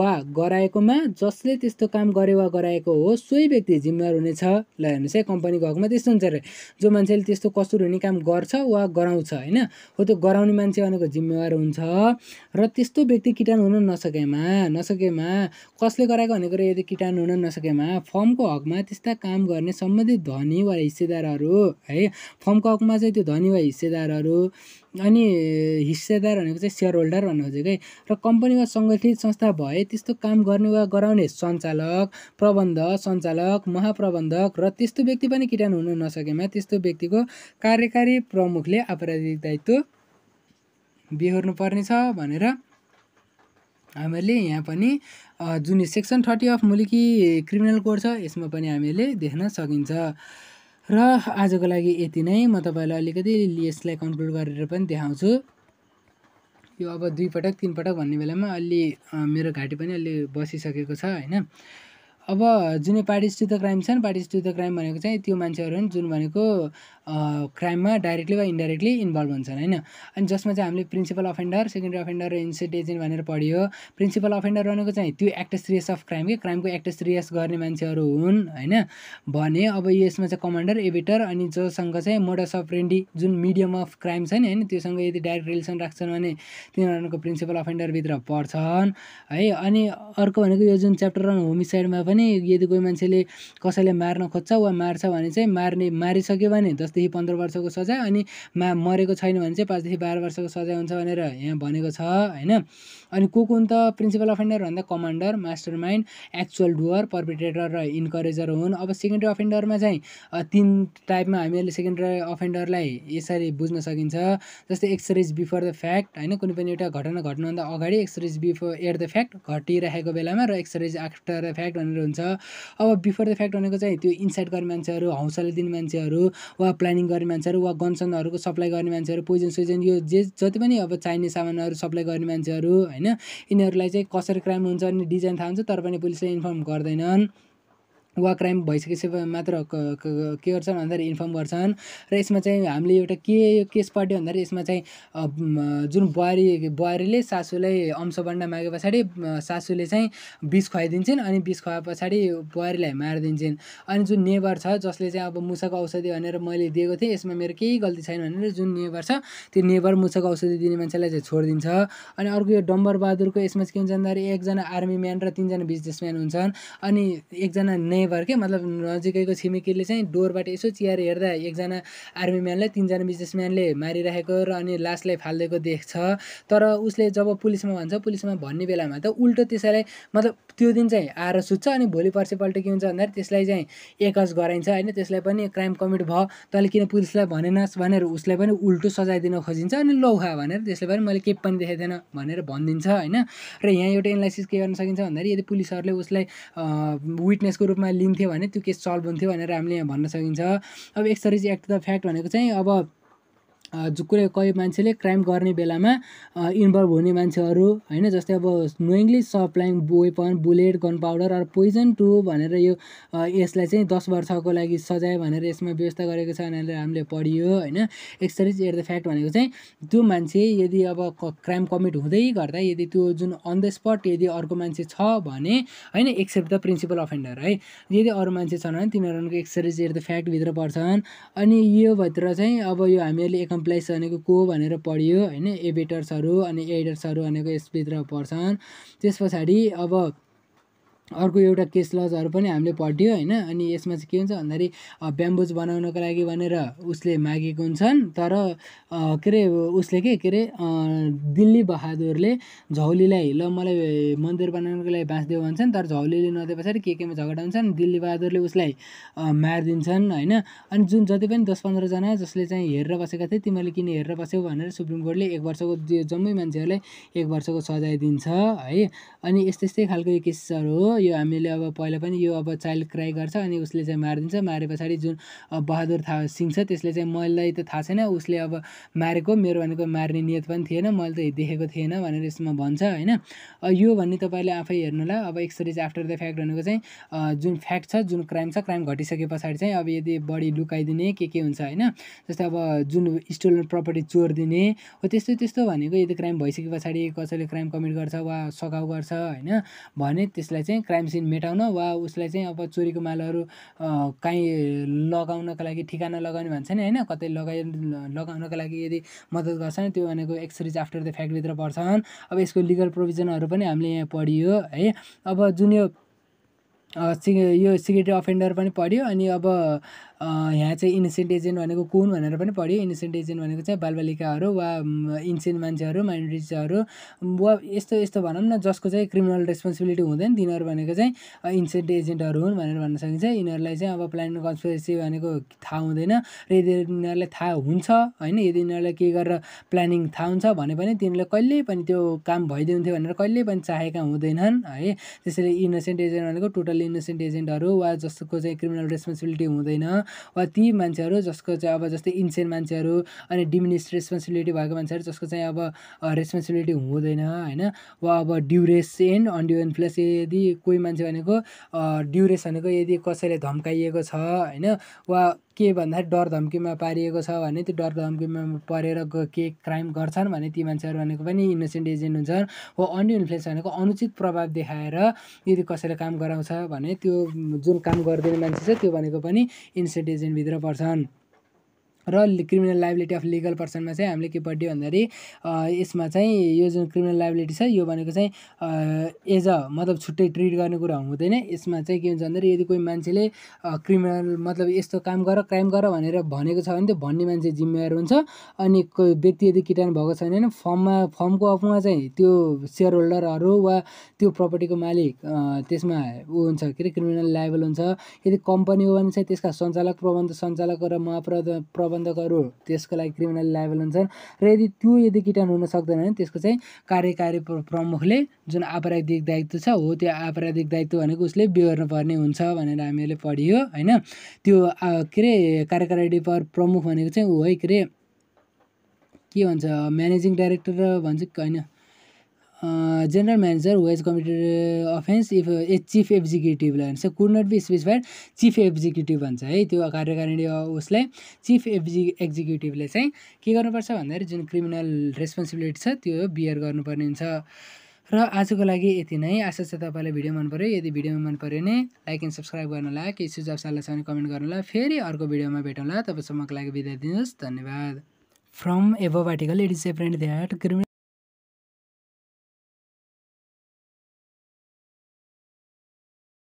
वा गराएकोमा जसले त्यस्तो काम गरे वा गराएको हो सोही व्यक्ति जिम्मेवार हुनेछ ल हेर्नुहोस् है कम्पनीको हकमा त्यस्तो हुन्छ अरे जो मान्छेले त्यस्तो कसुर हुने काम गर्छ वा गराउँछ होइन हो त्यो गराउने मान्छे भनेको जिम्मेवार हुन्छ र त्यस्तो व्यक्ति किटान हुन नसकेमा नसकेमा कसले गराएको भनेको यदि किटाणु हुन नसकेमा फर्मको हकमा त्यस्ता काम गर्ने सम्बन्धित धनी वा हिस्सेदारहरू है फर्मको हकमा चाहिँ त्यो धनी वा हिस्सेदारहरू अनि हिस्सेदार भनेको चाहिँ सेयर होल्डर भन्नु खोजेको है र कम्पनीमा वा सङ्गठित संस्था भए त्यस्तो काम गर्ने वा गराउने सञ्चालक प्रबन्ध सञ्चालक महाप्रबन्धक र त्यस्तो व्यक्ति पनि किटान हुन नसकेमा त्यस्तो व्यक्तिको कार्यकारी प्रमुखले आपराधिक दायित्व बिहोर्नुपर्नेछ भनेर हामीहरूले यहाँ पनि जुन section thirty of Muluki criminal code छ यसमा पनि हामीले देख्न सकिन्छ र आजको लागि यति नै म तपाईँलाई अलिकति यसलाई कन्क्लुड गरेर पनि देखाउँछु यो अब दुईपटक तिनपटक भन्ने बेलामा अलि मेरो घाँटी पनि अलि बसिसकेको छ होइन अब जुनै पार्टिस टु द क्राइम छन् पार्टिस टु द क्राइम भनेको चाहिँ त्यो मान्छेहरू हुन् जुन भनेको क्राइममा डाइरेक्टली वा इन्डाइरेक्टली इन्भल्भ हुन्छन् होइन अनि जसमा चाहिँ हामीले प्रिन्सिपल अफेन्डर सेकेन्डरी अफेन्डर र एजेन्ट भनेर पढ्यो प्रिन्सिपल अफेन्डर भनेको चाहिँ त्यो एक्ट सिरियस अफ क्राइम कि क्राइमको एक्ट सिरियस गर्ने मान्छेहरू हुन् होइन भने अब यसमा चाहिँ कमान्डर एबिटर अनि जोसँग चाहिँ मोडस अफ रेन्डी जुन मिडियम अफ क्राइम छ नि होइन त्योसँग यदि डाइरेक्ट रिलेसन राख्छन् भने तिनीहरूको प्रिन्सिपल अफेन्डरभित्र पर्छन् है अनि अर्को भनेको यो जुन च्याप्टर होमिसाइडमा पनि पनि यदि कोही मान्छेले कसैले मार्न खोज्छ वा मार्छ भने चाहिँ मार्ने मारिसक्यो भने दसदेखि पन्ध्र वर्षको सजाय अनि मा मरेको छैन भने चाहिँ पाँचदेखि बाह्र वर्षको सजाय हुन्छ भनेर यहाँ भनेको छ होइन अनि को को त प्रिन्सिपल अफेन्डर भन्दा commander mastermind actual doer perpetrator र इन्करेजर हुन् अब सेकेन्ड्री अफेन्डरमा चाहिँ तिन टाइपमा हामीहरूले सेकेन्ड्री अफेन्डरलाई यसरी बुझ्न सकिन्छ जस्तै एक्सरेज बिफोर द फ्याक्ट होइन कुनै पनि एउटा घटना घट्नुभन्दा अगाडि accessories before at the fact घटिराखेको बेलामा र एक्सरेज आफ्टर द फ्याक्ट भनेर हुन्छ अब बिफोर द फ्याक्ट भनेको चाहिँ त्यो इन्साइट गर्ने मान्छेहरू हौसला दिने मान्छेहरू वा प्लानिङ गर्ने मान्छेहरू वा गनसनहरूको सप्लाई गर्ने मान्छेहरू पोइजन सोइजन यो जे जति पनि अब चाहिने सामानहरू सप्लाई गर्ने मान्छेहरू होइन होइन यिनीहरूलाई चाहिँ कसरी क्राइम हुन्छ भन्ने डिजाइन थाहा हुन्छ तर पनि पुलिसले इन्फर्म गर्दैनन् वा क्राइम भइसकेपछि मात्र के गर्छन् भन्दाखेरि इन्फर्म गर्छन् र यसमा चाहिँ हामीले एउटा के केस पढ्यो भन्दाखेरि यसमा चाहिँ जुन बुहारी बुहारीले सासूलाई अंशभन्डा मागे पछाडि सासूले चाहिँ विष खुवाइदिन्छन् अनि विष खुवाए पछाडि बुहारीलाई मारिदिन्छन् अनि जुन नेबर छ जसले चाहिँ अब मुसाको औषधि भनेर मैले दिएको थिएँ यसमा मेरो केही गल्ती छैन भनेर जुन नेबर छ त्यो नेबर मुसाको औषधि दिने मान्छेलाई चाहिँ छोडिदिन्छ अनि अर्को यो डम्बर बहादुरको यसमा चाहिँ के हुन्छ भन्दाखेरि एकजना आर्मी म्यान र तिनजना बिजनेसम्यान हुन्छन् अनि एकजना ने नेबर के मतलब नजिकैको छिमेकीले चाहिँ डोरबाट यसो चियर हेर्दा एकजना आर्मी म्यानलाई तिनजना बिजनेसम्यानले मारिरहेको र अनि लासलाई फालिदिएको देख्छ तर उसले जब पुलिसमा भन्छ पुलिसमा भन्ने बेलामा त उल्टो त्यसैलाई मतलब त्यो दिन चाहिँ आएर सुत्छ अनि भोलि पर्सिपल्ट के हुन्छ भन्दाखेरि त्यसलाई चाहिँ एकज गराइन्छ होइन त्यसलाई पनि क्राइम कमिट भयो तैँले किन पुलिसलाई भनेनस् भनेर उसलाई पनि उल्टो सजाय दिन खोजिन्छ अनि लौखा भनेर त्यसले पनि मैले केही पनि देखेको थिएन भनेर भनिदिन्छ होइन र यहाँ एउटा एनालाइसिस के गर्न सकिन्छ भन्दाखेरि यदि पुलिसहरूले उसलाई विटनेसको रूपमा लिन्थ्यो भने त्यो केस सल्भ हुन्थ्यो भनेर हामीले यहाँ भन्न सकिन्छ अब एक्सरिज एक्ट द फ्याक्ट भनेको चाहिँ अब कुरा कोही मान्छेले क्राइम गर्ने बेलामा इन्भल्भ हुने मान्छेहरू होइन जस्तै अब knowingly supplying weapon bullet gun gunpowder अरू पोइजन टु भनेर यो यसलाई चाहिँ दस वर्षको लागि सजाय भनेर यसमा व्यवस्था गरेको छ भनेर हामीले पढियो होइन एक्सरिज एट द फ्याक्ट भनेको चाहिँ त्यो मान्छे यदि अब क्राइम कमिट हुँदै गर्दा यदि त्यो जुन अन द स्पट यदि अर्को मान्छे छ भने होइन एक्सेप्ट द प्रिन्सिपल अफेन्डर है यदि अरू मान्छे छन् भने तिनीहरूको एक्सरिज एट द फ्याक्टभित्र पर्छन् अनि योभित्र चाहिँ अब यो हामीहरूले कम्प्लेक्स भनेको को भनेर पढियो होइन एबेटर्सहरू अनि एडर्सहरू भनेको यसभित्र पर्छन् त्यस पछाडि अब अर्को एउटा केस लजहरू पनि हामीले पढ्यो होइन अनि यसमा चाहिँ के हुन्छ भन्दाखेरि ब्याम्बुज बनाउनको लागि भनेर उसले मागेको हुन्छन् तर के अरे उसले के के अरे दिल्ली बहादुरले झौलीलाई ल मलाई मन्दिर बनाउनको लागि बाँस देऊ भन्छन् तर झौलीले नदिए पछाडि के केमा झगडा हुन्छन् दिल्ली बहादुरले उसलाई मारिदिन्छन् होइन अनि जुन जति पनि दस पन्ध्रजना जसले चाहिँ हेरेर बसेका थिए तिमीहरूले किन हेरेर बस्यौ भनेर सुप्रिम कोर्टले एक वर्षको जम्मै मान्छेहरूलाई एक वर्षको सजाय दिन्छ है अनि यस्तै यस्तै खालको यो केसेसहरू हो यो हामीले अब पहिला पनि यो अब चाइल्ड क्राई गर्छ अनि उसले चाहिँ मारिदिन्छ मारे पछाडि जुन बहादुर था सिंह छ त्यसले चाहिँ मलाई त थाहा छैन उसले अब मारेको मेरो भनेको मार्ने नियत पनि थिएन मैले त देखेको थिएन भनेर यसमा भन्छ होइन यो भन्ने तपाईँले आफै हेर्नुहोला अब एक आफ्टर द फ्याक्ट भनेको चाहिँ जुन फ्याक्ट छ जुन क्राइम छ क्राइम घटिसके पछाडि चाहिँ अब यदि बढी लुकाइदिने के के हुन्छ होइन जस्तै अब जुन स्टोलन प्रपर्टी चोरिदिने हो त्यस्तो त्यस्तो भनेको यदि क्राइम भइसके पछाडि कसैले क्राइम कमिट गर्छ वा सघाउ गर्छ होइन भने त्यसलाई चाहिँ क्राइम सिन मेटाउन वा उसलाई चाहिँ अब चोरीको मालहरू काहीँ लगाउनको लागि ठिकाना लगाउने भन्छ नि होइन कतै लगाइ लगाउनको लागि यदि मद्दत गर्छन् त्यो भनेको एक्सरिज आफ्टर द फ्याक्ट्रीभित्र पर्छन् अब यसको लिगल प्रोभिजनहरू पनि हामीले यहाँ पढियो है अब जुन यो सि यो सिक्युरिटी अफेन्डर पनि पढ्यो अनि अब यहाँ चाहिँ इनोसेन्ट एजेन्ट भनेको कुन भनेर पनि पढ्यो इनोसेन्ट एजेन्ट भनेको चाहिँ बालबालिकाहरू वा इन्सेन्ट मान्छेहरू माइनोरिटिजहरू वा यस्तो यस्तो भनौँ न जसको चाहिँ क्रिमिनल रेस्पोन्सिबिलिटी हुँदैन तिनीहरू भनेको चाहिँ इन्सेन्ट एजेन्टहरू हुन् भनेर भन्न सकिन्छ यिनीहरूलाई चाहिँ अब प्लान कन्सपिरेसी भनेको थाहा हुँदैन र यदि यिनीहरूलाई थाहा हुन्छ होइन यदि यिनीहरूलाई के गरेर प्लानिङ थाहा हुन्छ भने पनि तिनीहरूले कहिल्यै पनि त्यो काम भइदिन्थ्यो भनेर कहिल्यै पनि चाहेका हुँदैनन् है त्यसैले इनोसेन्ट एजेन्ट भनेको टोटल इनोसेन्ट एजेन्टहरू वा जसको चाहिँ क्रिमिनल रेस्पोन्सिबिलिटी हुँदैन वा ती मान्छेहरू जसको चाहिँ अब जस्तै इन्सेन्ट मान्छेहरू अनि डिमिनिस रेस्पोन्सिबिलिटी भएको मान्छेहरू जसको चाहिँ अब रेस्पोन्सिबिलिटी हुँदैन होइन वा अब ड्युरेस एन्ड अन्ड्यु प्लस यदि कोही मान्छे भनेको ड्युरेस भनेको यदि कसैले धम्काइएको छ होइन वा के भन्दाखेरि डर धम्कीमा पारिएको छ भने त्यो डर धम्कीमा परेर के क्राइम गर्छन् भने ती मान्छेहरू भनेको पनि इनोसेन्ट एजेन्ट हुन्छन् हो अन्य इन्फ्लुएन्स भनेको अनुचित प्रभाव देखाएर यदि कसैले काम गराउँछ भने त्यो जुन काम गरिदिने मान्छे छ त्यो भनेको पनि इनोसेन्ट एजेन्टभित्र पर्छन् र क्रिमिनल लाइबिलिटी अफ लिगल पर्सनमा चाहिँ हामीले के पढ्यो भन्दाखेरि यसमा चाहिँ यो जुन क्रिमिनल लाइबिलिटी छ यो भनेको चाहिँ एज अ मतलब छुट्टै ट्रिट गर्ने कुरा हुँदैन यसमा चाहिँ के हुन्छ भन्दाखेरि यदि कोही मान्छेले क्रिमिनल मतलब यस्तो काम गर क्राइम गर भनेर भनेको छ भने त्यो भन्ने मान्छे जिम्मेवार हुन्छ अनि कोही व्यक्ति यदि किटान भएको छैन भने फर्ममा फर्मको अफमा चाहिँ त्यो सेयर होल्डरहरू वा त्यो प्रपर्टीको मालिक त्यसमा ऊ हुन्छ के अरे क्रिमिनल लाइबल हुन्छ यदि कम्पनी हो भने चाहिँ त्यसका सञ्चालक प्रबन्ध सञ्चालक र महाप्र प्रबन्धकहरू त्यसको लागि क्रिमिनल लाइबल हुन्छन् र यदि त्यो यदि किटान हुन सक्दैन भने त्यसको चाहिँ कार्यकारी प्रमुखले जुन आपराधिक दायित्व छ हो त्यो आपराधिक दायित्व भनेको उसले बिहोर्नुपर्ने हुन्छ भनेर हामीहरूले पढियो होइन त्यो के अरे कार्यकारी प्रमुख भनेको चाहिँ ऊ है के अरे के भन्छ म्यानेजिङ डाइरेक्टर भन्छ होइन general manager was committed offence if a chief chief executive could not be specified chief executive भन्छ है त्यो कार्यकारिणी uh, उसलाई चिफ एक्जि एक्जिक्युटिभले चाहिँ के गर्नुपर्छ भन्दाखेरि जुन क्रिमिनल रेस्पोन्सिबिलिटी छ त्यो बियर गर्नुपर्ने हुन्छ र आजको लागि यति नै आशा छ तपाईँलाई भिडियो मन पऱ्यो यदि भिडियोमा मन पऱ्यो भने लाइक एन्ड सब्सक्राइब गर्नुहोला केही सुझाव सल्लाह छ भने कमेन्ट गर्नुहोला फेरि अर्को भिडियोमा भेटौँला तपाईँसम्मको लागि बिदा दिनुहोस् धन्यवाद from above particle it is a friend that criminal